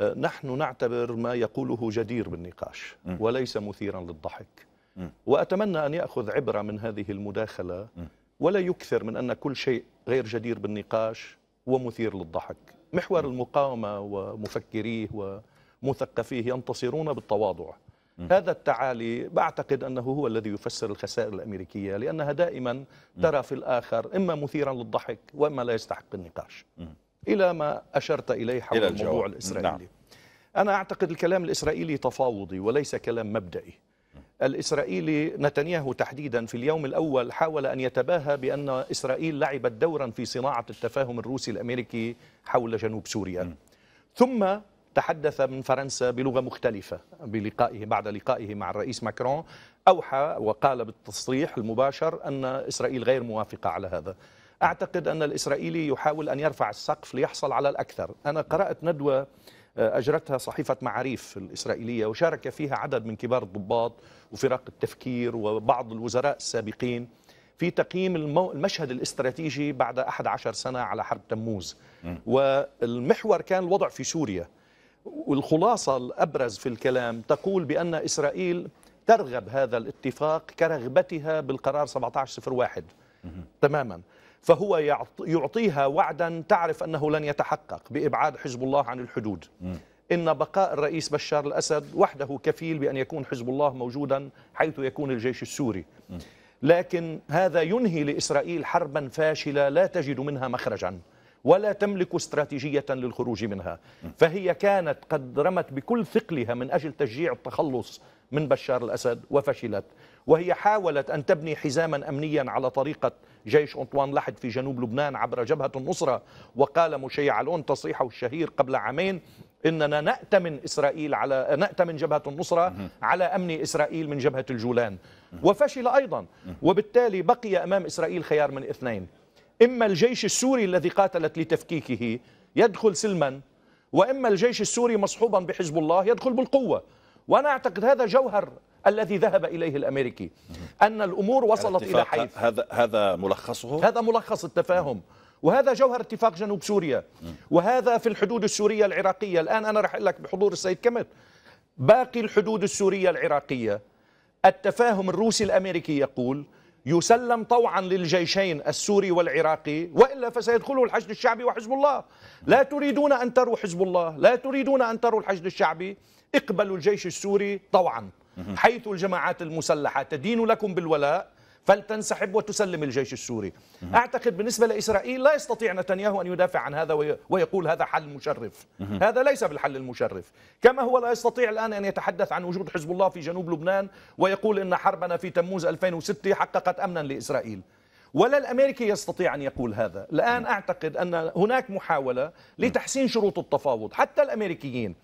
آه، نحن نعتبر ما يقوله جدير بالنقاش وليس مثيرا للضحك وأتمنى أن يأخذ عبرة من هذه المداخلة ولا يكثر من أن كل شيء غير جدير بالنقاش ومثير للضحك محور المقاومة ومفكريه ومثقفيه ينتصرون بالتواضع هذا التعالي بعتقد أنه هو الذي يفسر الخسائر الأمريكية لأنها دائما ترى في الآخر إما مثيرا للضحك وإما لا يستحق النقاش إلى ما أشرت إليه حول إلى الموضوع نعم. الإسرائيلي نعم. أنا أعتقد الكلام الإسرائيلي تفاوضي وليس كلام مبدئي الإسرائيلي نتنياهو تحديدا في اليوم الأول حاول أن يتباهى بأن إسرائيل لعبت دورا في صناعة التفاهم الروسي الأمريكي حول جنوب سوريا م. ثم تحدث من فرنسا بلغة مختلفة بلقائه بعد لقائه مع الرئيس ماكرون أوحى وقال بالتصريح المباشر أن إسرائيل غير موافقة على هذا أعتقد أن الإسرائيلي يحاول أن يرفع السقف ليحصل على الأكثر أنا قرأت ندوة آه، أجرتها صحيفة معاريف الإسرائيلية وشارك فيها عدد من كبار الضباط وفرق التفكير وبعض الوزراء السابقين في تقييم المشهد الاستراتيجي بعد 11 سنة على حرب تموز م. والمحور كان الوضع في سوريا والخلاصة الأبرز في الكلام تقول بأن إسرائيل ترغب هذا الاتفاق كرغبتها بالقرار 1701 تماما فهو يعطيها وعدا تعرف أنه لن يتحقق بإبعاد حزب الله عن الحدود م. إن بقاء الرئيس بشار الأسد وحده كفيل بأن يكون حزب الله موجودا حيث يكون الجيش السوري م. لكن هذا ينهي لإسرائيل حربا فاشلة لا تجد منها مخرجا ولا تملك استراتيجية للخروج منها فهي كانت قد رمت بكل ثقلها من أجل تشجيع التخلص من بشار الأسد وفشلت وهي حاولت أن تبني حزاما أمنيا على طريقة جيش أنطوان لحد في جنوب لبنان عبر جبهة النصرة وقال مشيع الأون تصريحه الشهير قبل عامين اننا ناتمن اسرائيل على ناتمن جبهه النصره على امن اسرائيل من جبهه الجولان وفشل ايضا وبالتالي بقي امام اسرائيل خيار من اثنين اما الجيش السوري الذي قاتلت لتفكيكه يدخل سلما واما الجيش السوري مصحوبا بحزب الله يدخل بالقوه وانا اعتقد هذا جوهر الذي ذهب إليه الأمريكي أن الأمور يعني وصلت إلى حيث هذا هذا ملخصه هذا ملخص التفاهم وهذا جوهر اتفاق جنوب سوريا وهذا في الحدود السورية العراقية الآن أنا رح لك بحضور السيد كمل باقي الحدود السورية العراقية التفاهم الروسي الأمريكي يقول يسلم طوعا للجيشين السوري والعراقي والا فسيدخله الحشد الشعبي وحزب الله لا تريدون ان تروا حزب الله لا تريدون ان تروا الحشد الشعبي اقبلوا الجيش السوري طوعا حيث الجماعات المسلحة تدين لكم بالولاء فلتنسحب وتسلم الجيش السوري أعتقد بالنسبة لإسرائيل لا يستطيع نتنياهو أن يدافع عن هذا ويقول هذا حل مشرف هذا ليس بالحل المشرف كما هو لا يستطيع الآن أن يتحدث عن وجود حزب الله في جنوب لبنان ويقول إن حربنا في تموز 2006 حققت أمنا لإسرائيل ولا الامريكي يستطيع ان يقول هذا، الان اعتقد ان هناك محاوله لتحسين شروط التفاوض، حتى الامريكيين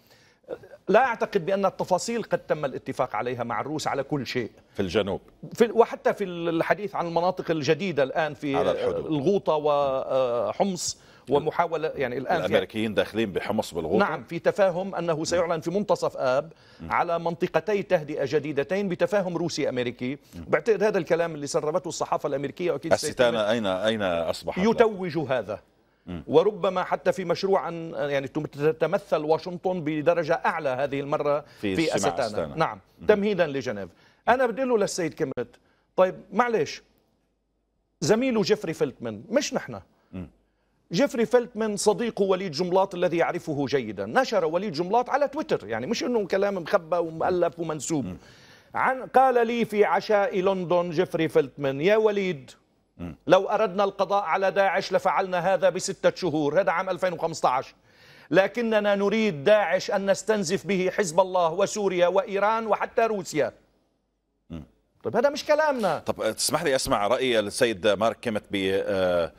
لا أعتقد بأن التفاصيل قد تم الاتفاق عليها مع الروس على كل شيء في الجنوب في وحتى في الحديث عن المناطق الجديدة الآن في على الحدود. الغوطة وحمص آه، ومحاولة يعني الآن الأمريكيين داخلين بحمص بالغوطة نعم في تفاهم أنه سيعلن في منتصف آب على منطقتي تهدئة جديدتين بتفاهم روسي أمريكي بعتقد هذا الكلام اللي سربته الصحافة الأمريكية أكيد الستانة أين أين اصبح يتوج هذا وربما حتى في مشروع يعني تتمثل واشنطن بدرجه اعلى هذه المره في, في أستانا. أستانا نعم تمهيدا لجنيف انا بدي له للسيد كيميت طيب معلش زميله جيفري فيلتمن مش نحن جيفري فيلتمن صديقه وليد جملاط الذي يعرفه جيدا نشر وليد جملاط على تويتر يعني مش انه كلام مخبى ومؤلف ومنسوب عن قال لي في عشاء لندن جيفري فيلتمن يا وليد لو أردنا القضاء على داعش لفعلنا هذا بستة شهور هذا عام 2015 لكننا نريد داعش أن نستنزف به حزب الله وسوريا وإيران وحتى روسيا طيب هذا مش كلامنا طب آه، تسمح لي أسمع رأي السيد مارك كيمت ب آه،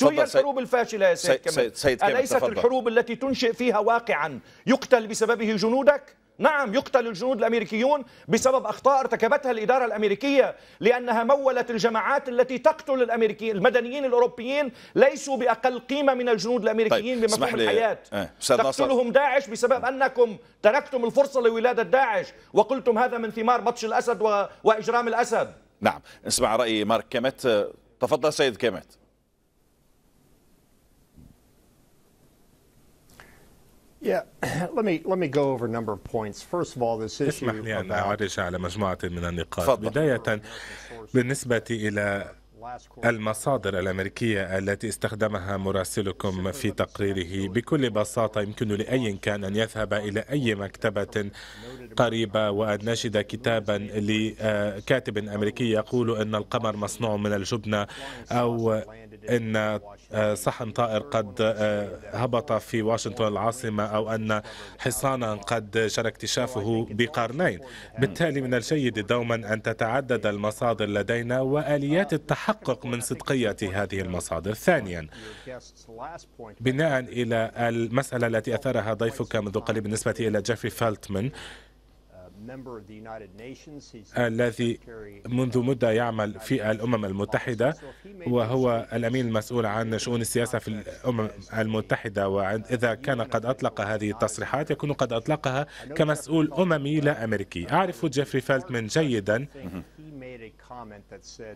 شو هي الحروب الفاشلة يا سيد, سيد كيمت أليست الحروب التي تنشئ فيها واقعا يقتل بسببه جنودك نعم يقتل الجنود الأمريكيون بسبب أخطاء ارتكبتها الإدارة الأمريكية لأنها مولت الجماعات التي تقتل الأمريكيين المدنيين الأوروبيين ليسوا بأقل قيمة من الجنود الأمريكيين طيب. بمفهوم الحياة اه. تقتلهم داعش بسبب أنكم تركتم الفرصة لولادة داعش وقلتم هذا من ثمار بطش الأسد و... وإجرام الأسد نعم اسمع رأي مارك كامت تفضل سيد كامت Yeah, let me let me go over a number of points. First of all, this issue. اسمح لي أن أعرج على مجموعة من النقاط. بداية بالنسبة إلى المصادر الأمريكية التي استخدمها مراسلكم في تقريره بكل بساطة يمكن لأي كان أن يذهب إلى أي مكتبة قريبة وأن نجد كتابا لكاتب آه، أمريكي يقول أن القمر مصنوع من الجبنة أو أن آه، صحن طائر قد آه، هبط في واشنطن العاصمة أو أن حصانا قد جرى اكتشافه بقرنين بالتالي من الجيد دوما أن تتعدد المصادر لدينا وآليات التحقق من صدقية هذه المصادر ثانيا بناء إلى المسألة التي أثارها ضيفك منذ قليل بالنسبة إلى جيفري فالتمن الذي منذ مدة يعمل في الأمم المتحدة وهو الأمين المسؤول عن شؤون السياسة في الأمم المتحدة وإذا كان قد أطلق هذه التصريحات يكون قد أطلقها كمسؤول أممي لا أمريكي أعرف جيفري فلتمان جيدا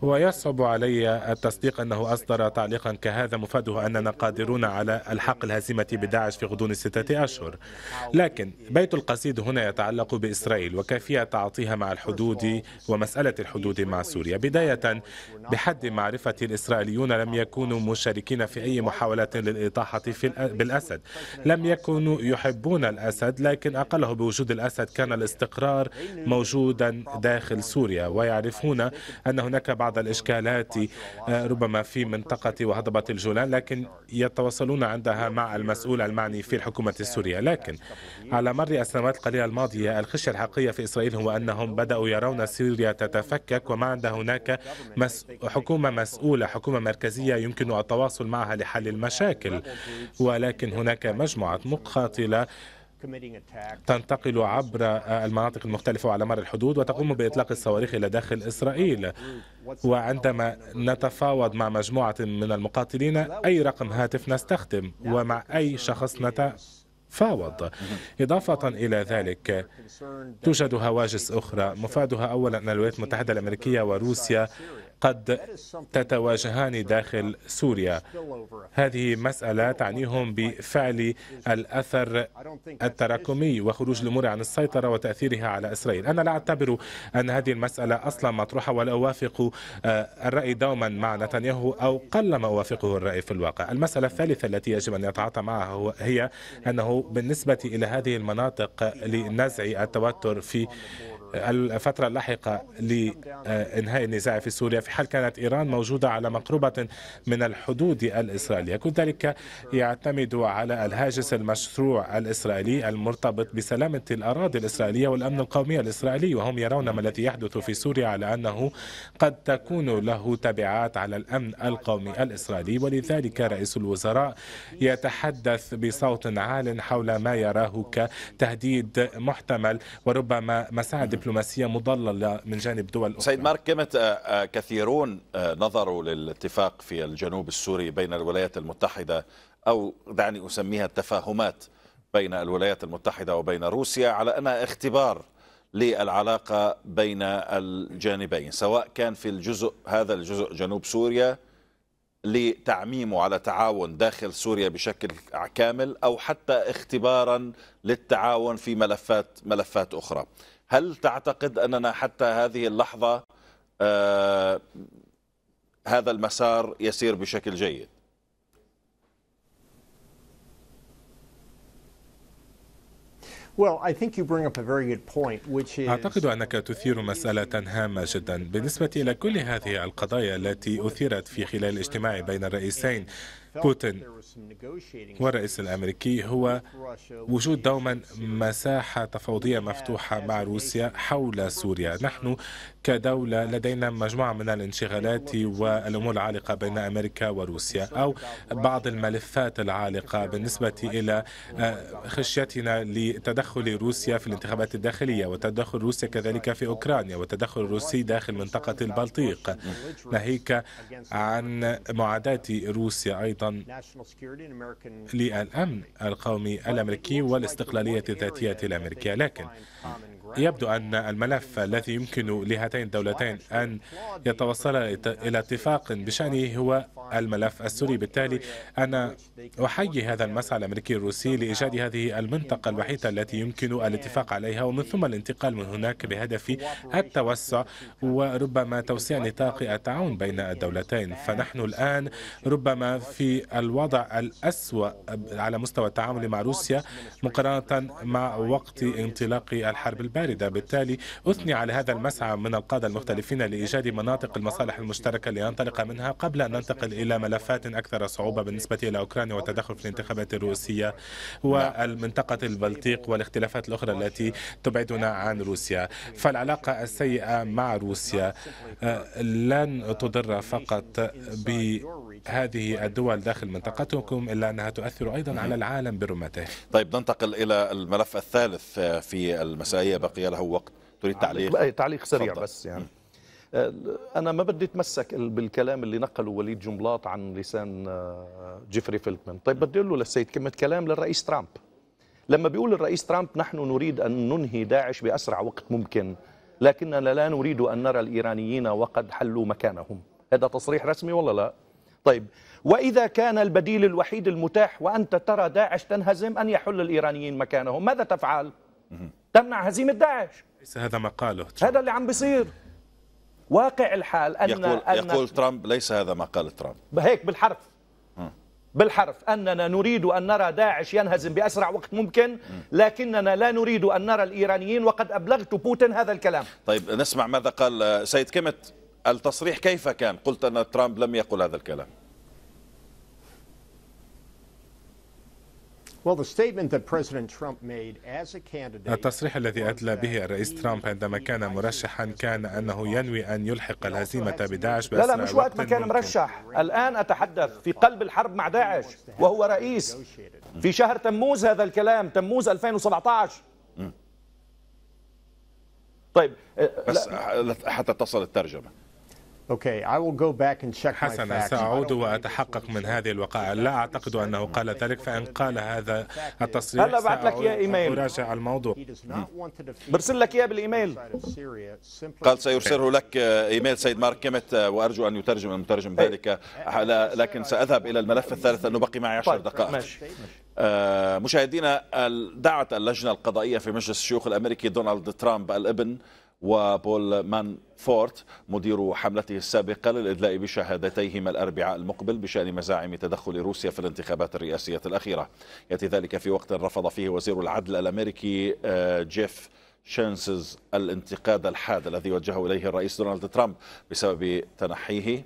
ويصعب علي التصديق أنه أصدر تعليقا كهذا مفاده أننا قادرون على الحق الهزيمة بداعش في غضون ستة أشهر لكن بيت القصيد هنا يتعلق بإسرائيل إسرائيل وكيفية تعاطيها مع الحدود ومسألة الحدود مع سوريا بداية بحد معرفة الإسرائيليون لم يكونوا مشاركين في أي محاولات للإطاحة في بالأسد لم يكونوا يحبون الأسد لكن أقله بوجود الأسد كان الاستقرار موجودا داخل سوريا ويعرفون أن هناك بعض الإشكالات آه، ربما في منطقة وهضبة الجولان لكن يتواصلون عندها مع المسؤول المعني في الحكومة السورية لكن على مر السنوات القليلة الماضية الخشية الحقيقية الحقيقية في إسرائيل هو أنهم بدأوا يرون سوريا تتفكك وما عند هناك مس حكومة مسؤولة حكومة مركزية يمكن التواصل معها لحل المشاكل ولكن هناك مجموعة مقاتلة تنتقل عبر المناطق المختلفة على مر الحدود وتقوم بإطلاق الصواريخ إلى داخل إسرائيل وعندما نتفاوض مع مجموعة من المقاتلين أي رقم هاتف نستخدم ومع أي شخص نتفاوض فاوض إضافة إلى ذلك توجد هواجس أخرى مفادها أولا أن الولايات المتحدة الأمريكية وروسيا قد تتواجهان داخل سوريا هذه مسألة تعنيهم بفعل الأثر التراكمي وخروج الأمور عن السيطرة وتأثيرها على إسرائيل أنا لا أعتبر أن هذه المسألة أصلا مطروحة ولا أوافق آه، الرأي دوما مع نتنياهو أو قلما أوافقه الرأي في الواقع المسألة الثالثة التي يجب أن يتعاطى معها هي أنه بالنسبة إلى هذه المناطق لنزع التوتر في الفترة اللاحقة لإنهاء النزاع في سوريا في حال كانت إيران موجودة على مقربة من الحدود الإسرائيلية كل ذلك يعتمد على الهاجس المشروع الإسرائيلي المرتبط بسلامة الأراضي الإسرائيلية والأمن القومي الإسرائيلي وهم يرون ما الذي يحدث في سوريا على أنه قد تكون له تبعات على الأمن القومي الإسرائيلي ولذلك رئيس الوزراء يتحدث بصوت عال حول ما يراه كتهديد محتمل وربما مساعد دبلوماسية مضللة من جانب دول أخرى سيد مارك كما آه، آه، كثيرون آه، نظروا للاتفاق في الجنوب السوري بين الولايات المتحدة أو دعني أسميها التفاهمات بين الولايات المتحدة وبين روسيا على أنها اختبار للعلاقة بين الجانبين سواء كان في الجزء هذا الجزء جنوب سوريا لتعميمه على تعاون داخل سوريا بشكل كامل أو حتى اختبارا للتعاون في ملفات ملفات أخرى هل تعتقد أننا حتى هذه اللحظة آه، هذا المسار يسير بشكل جيد أعتقد أنك تثير مسألة هامة جدا بالنسبة إلى كل هذه القضايا التي أثيرت في خلال الاجتماع بين الرئيسين بوتين والرئيس الامريكي هو وجود دوما مساحه تفاوضيه مفتوحه مع روسيا حول سوريا، نحن كدوله لدينا مجموعه من الانشغالات والامور العالقه بين امريكا وروسيا او بعض الملفات العالقه بالنسبه الى خشيتنا لتدخل تدخل روسيا في الانتخابات الداخلية وتدخل روسيا كذلك في أوكرانيا والتدخل الروسي داخل منطقة البلطيق ناهيك عن معاداة روسيا أيضا للأمن القومي الأمريكي والاستقلالية الذاتية الأمريكية لكن يبدو أن الملف الذي يمكن لهاتين الدولتين أن يتوصل إلى اتفاق بشأنه هو الملف السوري بالتالي أنا أحيي هذا المسعى الأمريكي الروسي لإيجاد هذه المنطقة الوحيدة التي يمكن الاتفاق عليها ومن ثم الانتقال من هناك بهدف التوسع وربما توسيع نطاق التعاون بين الدولتين فنحن الآن ربما في الوضع الأسوأ على مستوى التعامل مع روسيا مقارنة مع وقت انطلاق الحرب الباردة بارده بالتالي أثني على هذا المسعى من القادة المختلفين لإيجاد مناطق المصالح المشتركة لننطلق منها قبل أن ننتقل إلى ملفات أكثر صعوبة بالنسبة إلى أوكرانيا والتدخل في الانتخابات الروسية والمنطقة البلطيق والاختلافات الأخرى التي تبعدنا عن روسيا فالعلاقة السيئة مع روسيا آه، لن تضر فقط بهذه الدول داخل منطقتكم إلا أنها تؤثر أيضا على العالم برمته طيب ننتقل إلى الملف الثالث آه، في المسائية بقي له وقت تريد تعليق أي تعليق سريع صدق. بس يعني آه، انا ما بدي اتمسك بالكلام اللي نقله وليد جملاط عن لسان آه، جيفري فيلتمان طيب بدي اقول له للسيد كلمه كلام للرئيس ترامب لما بيقول الرئيس ترامب نحن نريد ان ننهي داعش باسرع وقت ممكن لكننا لا نريد ان نرى الايرانيين وقد حلوا مكانهم هذا تصريح رسمي ولا لا طيب واذا كان البديل الوحيد المتاح وانت ترى داعش تنهزم ان يحل الايرانيين مكانهم ماذا تفعل تمنع هزيمه داعش ليس هذا ما قاله ترامب. هذا اللي عم بيصير واقع الحال ان يقول, أن يقول ترامب ليس هذا ما قال ترامب هيك بالحرف بالحرف أننا نريد أن نرى داعش ينهزم بأسرع وقت ممكن لكننا لا نريد أن نرى الإيرانيين وقد أبلغت بوتين هذا الكلام طيب نسمع ماذا قال سيد كيمت التصريح كيف كان قلت أن ترامب لم يقل هذا الكلام التصريح الذي أدلى به الرئيس ترامب عندما كان مرشحا كان أنه ينوي أن يلحق الهزيمة بداعش لا لا مش وقت ما كان مرشح الآن أتحدث في قلب الحرب مع داعش وهو رئيس في شهر تموز هذا الكلام تموز 2017 طيب آه، بس حتى تصل الترجمه حسنا سأعود وأتحقق من هذه الوقائع لا أعتقد أنه قال ذلك فإن قال هذا التصريح هلا بعت لك إياه إيميل أراجع الموضوع برسل لك إياه بالإيميل قال سيرسله لك إيميل سيد مارك كيمت وأرجو أن يترجم المترجم إيه. ذلك لكن سأذهب إلى الملف الثالث لأنه بقي معي عشر طيب، دقائق آه، مشاهدينا دعت اللجنة القضائية في مجلس الشيوخ الأمريكي دونالد ترامب الابن وبول مان فورت مدير حملته السابقة للإدلاء بشهادتيهما الأربعاء المقبل بشأن مزاعم تدخل روسيا في الانتخابات الرئاسية الأخيرة يأتي ذلك في وقت رفض فيه وزير العدل الأمريكي آه، جيف شينسز الانتقاد الحاد الذي وجهه إليه الرئيس دونالد ترامب بسبب تنحيه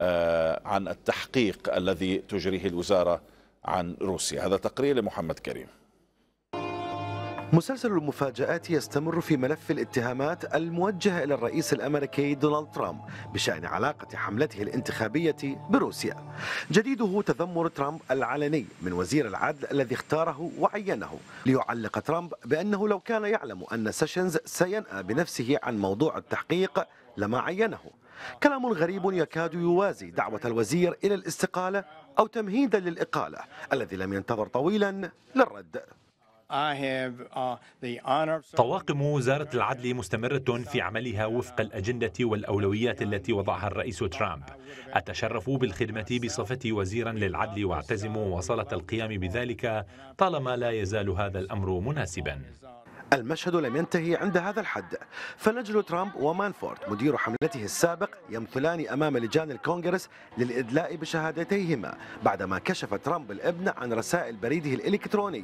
آه، عن التحقيق الذي تجريه الوزارة عن روسيا هذا تقرير لمحمد كريم مسلسل المفاجآت يستمر في ملف الاتهامات الموجهة إلى الرئيس الأمريكي دونالد ترامب بشأن علاقة حملته الانتخابية بروسيا جديده تذمر ترامب العلني من وزير العدل الذي اختاره وعينه ليعلق ترامب بأنه لو كان يعلم أن سيشنز سينأى بنفسه عن موضوع التحقيق لما عينه كلام غريب يكاد يوازي دعوة الوزير إلى الاستقالة أو تمهيدا للإقالة الذي لم ينتظر طويلا للرد Uh, طواقم وزارة العدل مستمرة في عملها وفق الأجندة والأولويات التي وضعها الرئيس ترامب أتشرف بالخدمة بصفتي وزيرا للعدل وأعتزم مواصلة القيام بذلك طالما لا يزال هذا الأمر مناسبا المشهد لم ينتهي عند هذا الحد فنجل ترامب ومانفورد مدير حملته السابق يمثلان أمام لجان الكونغرس للإدلاء بشهادتيهما بعدما كشف ترامب الابن عن رسائل بريده الإلكتروني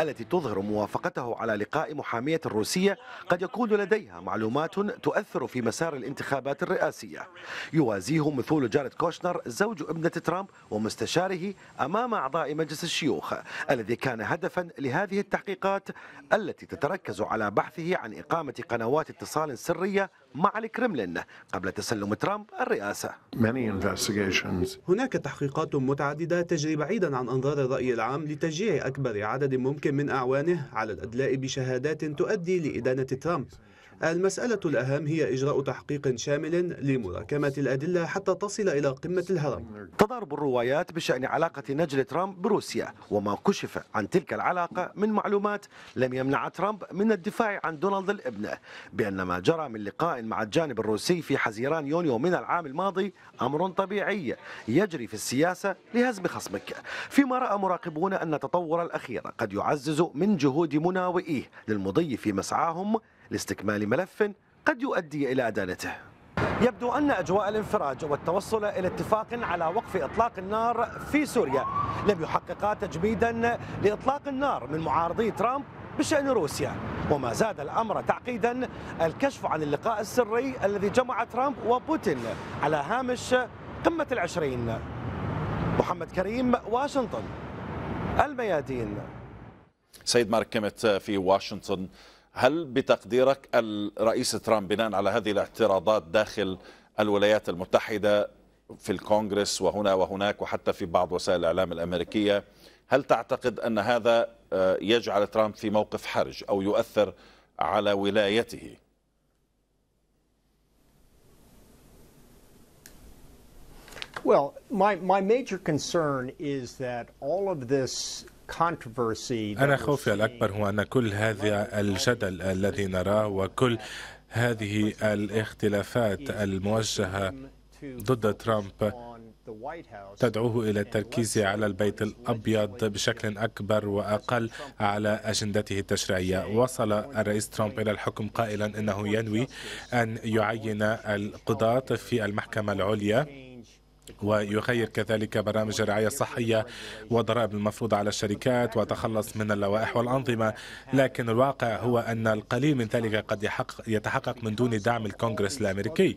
التي تظهر موافقته على لقاء محامية الروسية قد يكون لديها معلومات تؤثر في مسار الانتخابات الرئاسية يوازيه مثول جارد كوشنر زوج ابنة ترامب ومستشاره أمام أعضاء مجلس الشيوخ الذي كان هدفا لهذه التحقيقات التي تترك تركز على بحثه عن إقامة قنوات اتصال سرية مع الكرملين قبل تسلم ترامب الرئاسة هناك تحقيقات متعددة تجري بعيدا عن أنظار الرأي العام لتشجيع أكبر عدد ممكن من أعوانه على الأدلاء بشهادات تؤدي لإدانة ترامب المسألة الأهم هي إجراء تحقيق شامل لمراكمة الأدلة حتى تصل إلى قمة الهرم تضارب الروايات بشأن علاقة نجل ترامب بروسيا وما كشف عن تلك العلاقة من معلومات لم يمنع ترامب من الدفاع عن دونالد الابنة بأن ما جرى من لقاء مع الجانب الروسي في حزيران يونيو من العام الماضي أمر طبيعي يجري في السياسة لهزم خصمك فيما رأى مراقبون أن التطور الأخير قد يعزز من جهود مناوئيه للمضي في مسعاهم لاستكمال ملف قد يؤدي إلى أدانته يبدو أن أجواء الانفراج والتوصل إلى اتفاق على وقف إطلاق النار في سوريا لم يحققا تجميدا لإطلاق النار من معارضي ترامب بشأن روسيا وما زاد الأمر تعقيدا الكشف عن اللقاء السري الذي جمع ترامب وبوتين على هامش قمة العشرين محمد كريم واشنطن الميادين سيد مارك كيمت في واشنطن هل بتقديرك الرئيس ترامب بناء على هذه الاعتراضات داخل الولايات المتحدة في الكونغرس وهنا وهناك وحتى في بعض وسائل الإعلام الأمريكية هل تعتقد أن هذا آه، يجعل ترامب في موقف حرج أو يؤثر على ولايته؟ Well, my, my major concern is that all of this أنا خوفي الأكبر هو أن كل هذا الجدل الذي نراه وكل هذه الاختلافات الموجهة ضد ترامب تدعوه إلى التركيز على البيت الأبيض بشكل أكبر وأقل على أجندته التشريعية وصل الرئيس ترامب إلى الحكم قائلا أنه ينوي أن يعين القضاة في المحكمة العليا ويخير كذلك برامج الرعاية الصحية وضرائب المفروضة على الشركات وتخلص من اللوائح والأنظمة لكن الواقع هو أن القليل من ذلك قد يتحقق من دون دعم الكونغرس الأمريكي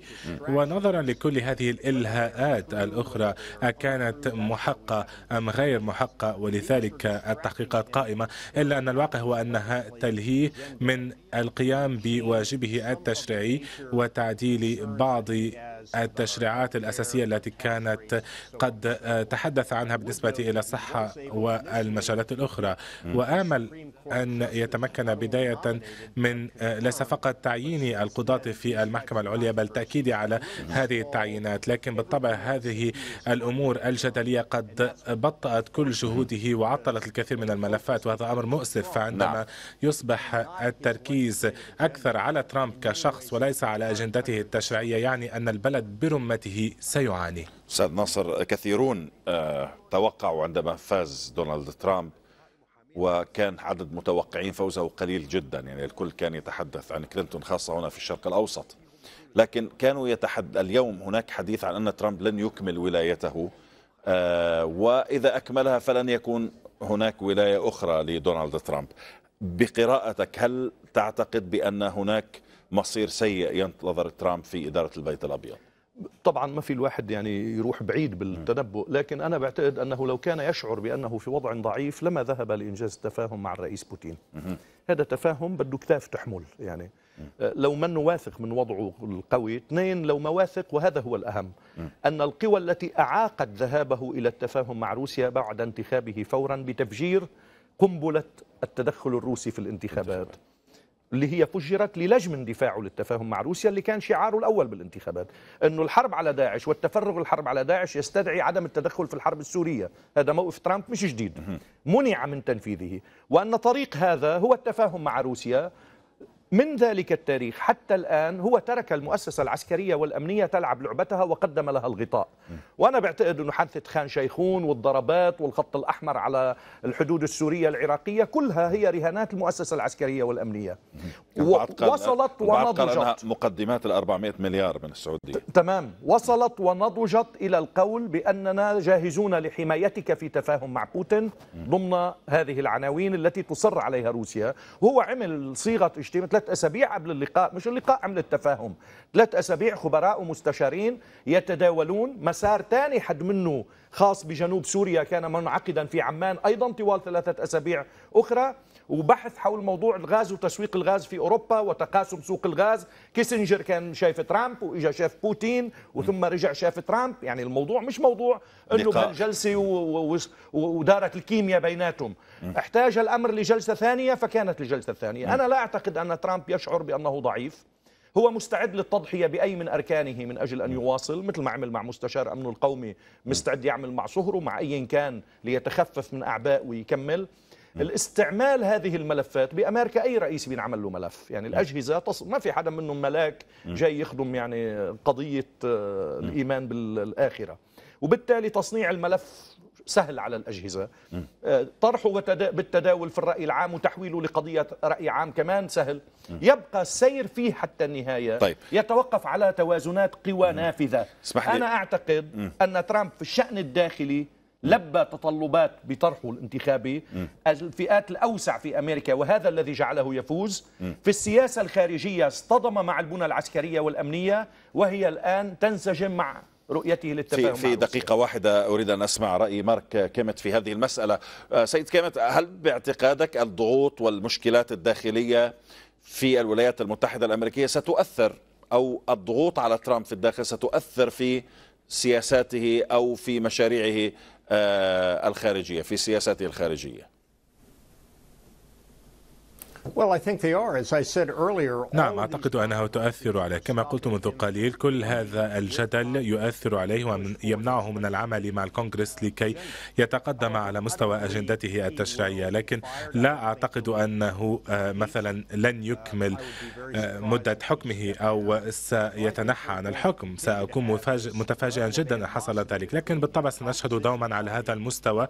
ونظرا لكل هذه الإلهاءات الأخرى أكانت محقة أم غير محقة ولذلك التحقيقات قائمة إلا أن الواقع هو أنها تلهيه من القيام بواجبه التشريعي وتعديل بعض التشريعات الأساسية التي كانت قد آه، تحدث عنها بالنسبة إلى الصحة والمجالات الأخرى وآمل أن يتمكن بداية من آه، ليس فقط تعيين القضاة في المحكمة العليا بل تأكيدي على هذه التعيينات لكن بالطبع هذه الأمور الجدلية قد بطأت كل جهوده وعطلت الكثير من الملفات وهذا أمر مؤسف فعندما نعم. يصبح التركيز أكثر على ترامب كشخص وليس على أجندته التشريعية يعني أن البلد البلد برمته سيعاني سيد ناصر كثيرون آه، توقعوا عندما فاز دونالد ترامب وكان عدد متوقعين فوزه قليل جدا يعني الكل كان يتحدث عن كلينتون خاصة هنا في الشرق الأوسط لكن كانوا يتحد اليوم هناك حديث عن أن ترامب لن يكمل ولايته آه، وإذا أكملها فلن يكون هناك ولاية أخرى لدونالد ترامب بقراءتك هل تعتقد بأن هناك مصير سيء ينتظر ترامب في إدارة البيت الأبيض طبعا ما في الواحد يعني يروح بعيد بالتنبؤ لكن أنا بعتقد أنه لو كان يشعر بأنه في وضع ضعيف لما ذهب لإنجاز التفاهم مع الرئيس بوتين هذا تفاهم بده كتاف تحمل يعني لو من واثق من وضعه القوي اثنين لو ما واثق وهذا هو الأهم أن القوى التي أعاقت ذهابه إلى التفاهم مع روسيا بعد انتخابه فورا بتفجير قنبلة التدخل الروسي في الانتخابات اللي هي فجرت للجم اندفاعه للتفاهم مع روسيا اللي كان شعاره الأول بالانتخابات أنه الحرب على داعش والتفرغ الحرب على داعش يستدعي عدم التدخل في الحرب السورية هذا موقف ترامب مش جديد منع من تنفيذه وأن طريق هذا هو التفاهم مع روسيا من ذلك التاريخ حتى الآن هو ترك المؤسسة العسكرية والأمنية تلعب لعبتها وقدم لها الغطاء وأنا بعتقد أنه حادثة خان شيخون والضربات والخط الأحمر على الحدود السورية العراقية كلها هي رهانات المؤسسة العسكرية والأمنية وصلت ونضجت مقدمات ال 400 مليار من السعودية تمام وصلت ونضجت إلى القول بأننا جاهزون لحمايتك في تفاهم مع بوتين ضمن هذه العناوين التي تصر عليها روسيا هو عمل صيغة اجتماع ثلاث أسابيع قبل اللقاء مش اللقاء عمل التفاهم ثلاث أسابيع خبراء ومستشارين يتداولون مسار ثاني حد منه خاص بجنوب سوريا كان منعقدا في عمان أيضا طوال ثلاثة أسابيع أخرى وبحث حول موضوع الغاز وتسويق الغاز في اوروبا وتقاسم سوق الغاز كيسنجر كان شايف ترامب واجى شاف بوتين وثم رجع شاف ترامب يعني الموضوع مش موضوع انه بهالجلسه ودارت الكيمياء بيناتهم احتاج الامر لجلسه ثانيه فكانت الجلسه الثانيه انا لا اعتقد ان ترامب يشعر بانه ضعيف هو مستعد للتضحيه باي من اركانه من اجل ان يواصل مثل ما عمل مع مستشار امنه القومي مستعد يعمل مع صهره مع اي كان ليتخفف من اعباء ويكمل نعم. الاستعمال هذه الملفات بامريكا اي رئيس بينعمل له ملف يعني نعم. الاجهزه تص... ما في حدا منهم ملاك نعم. جاي يخدم يعني قضيه آه، الايمان بالاخره وبالتالي تصنيع الملف سهل على الأجهزة آه، طرحه بالتداول في الرأي العام وتحويله لقضية رأي عام كمان سهل يبقى السير فيه حتى النهاية طيب. يتوقف على توازنات قوى نافذة أنا أعتقد أن ترامب في الشأن الداخلي لبى تطلبات بطرحه الانتخابي الفئات الأوسع في أمريكا وهذا الذي جعله يفوز في السياسة الخارجية اصطدم مع البنى العسكرية والأمنية وهي الآن تنسجم مع رؤيته للتفاهم في, في دقيقة واحدة أريد أن أسمع رأي مارك كيمت في هذه المسألة آه، سيد كيمت هل باعتقادك الضغوط والمشكلات الداخلية في الولايات المتحدة الأمريكية ستؤثر أو الضغوط على ترامب في الداخل ستؤثر في سياساته أو في مشاريعه آه، الخارجية في سياساته الخارجية نعم أعتقد أنها تؤثر عليه كما قلت منذ قليل كل هذا الجدل يؤثر عليه ويمنعه من العمل مع الكونغرس لكي يتقدم على مستوى أجندته التشريعية لكن لا أعتقد أنه آه، مثلا لن يكمل آه، مدة حكمه أو سيتنحى عن الحكم سأكون متفاجئا جدا إن حصل ذلك لكن بالطبع سنشهد دوما على هذا المستوى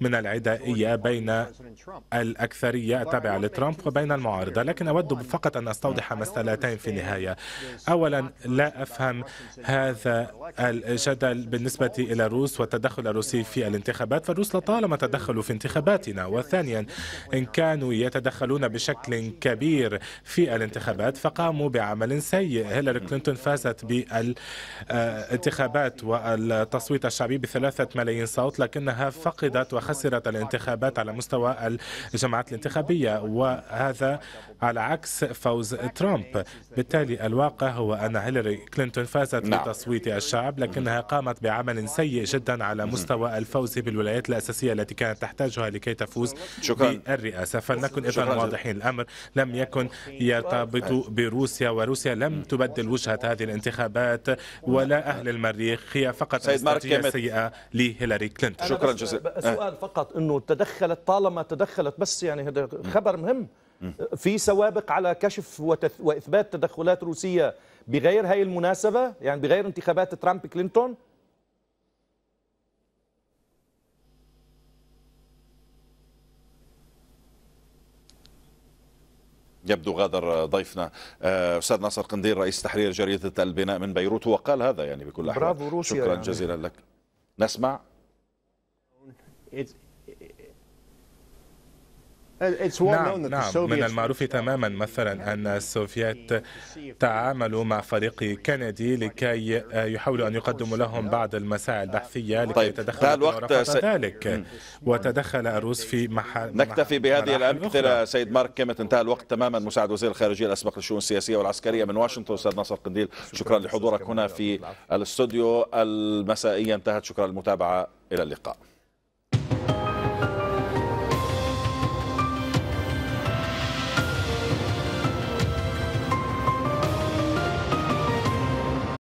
من العدائية بين الأكثرية التابعة لترامب وبين المعارضة لكن أود فقط أن أستوضح مسألتين في النهاية أولا لا أفهم هذا الجدل بالنسبة إلى الروس والتدخل الروسي في الانتخابات فالروس لطالما تدخلوا في انتخاباتنا وثانيا إن كانوا يتدخلون بشكل كبير في الانتخابات فقاموا بعمل سيء هيلاري كلينتون فازت بالانتخابات والتصويت الشعبي بثلاثة ملايين صوت لكنها فقدت وخسرت الانتخابات على مستوى الجماعات الانتخابية وهذا هذا على عكس فوز ترامب بالتالي الواقع هو أن هيلاري كلينتون فازت نعم. بتصويت الشعب لكنها قامت بعمل سيء جدا على مستوى الفوز بالولايات الأساسية التي كانت تحتاجها لكي تفوز شكرا. بالرئاسة فلنكن إذا واضحين الأمر لم يكن يرتبط بروسيا وروسيا لم تبدل وجهة هذه الانتخابات ولا أهل المريخ هي فقط استراتيجية سيئة لهيلاري كلينتون شكرا جزيلا سؤال فقط أنه تدخلت طالما تدخلت بس يعني هذا خبر مهم في سوابق على كشف واثبات تدخلات روسيه بغير هاي المناسبه يعني بغير انتخابات ترامب كلينتون يبدو غادر ضيفنا آه، استاذ ناصر قنديل رئيس تحرير جريده البناء من بيروت هو قال هذا يعني بكل احوال برافو روسيا شكرا يعني. جزيلا لك نسمع نعم, نعم من المعروف تماما مثلا أن السوفيات تعاملوا مع فريق كندي لكي يحاولوا أن يقدموا لهم بعض المسائل البحثية لكي طيب. يتدخل الوقت س... ذلك م. وتدخل الروس في محل نكتفي بهذه الأمثلة سيد مارك كيمت انتهى الوقت تماما مساعد وزير الخارجية الأسبق للشؤون السياسية والعسكرية من واشنطن أستاذ ناصر قنديل شكرا لحضورك هنا في الاستوديو المسائية انتهت شكرا للمتابعة إلى اللقاء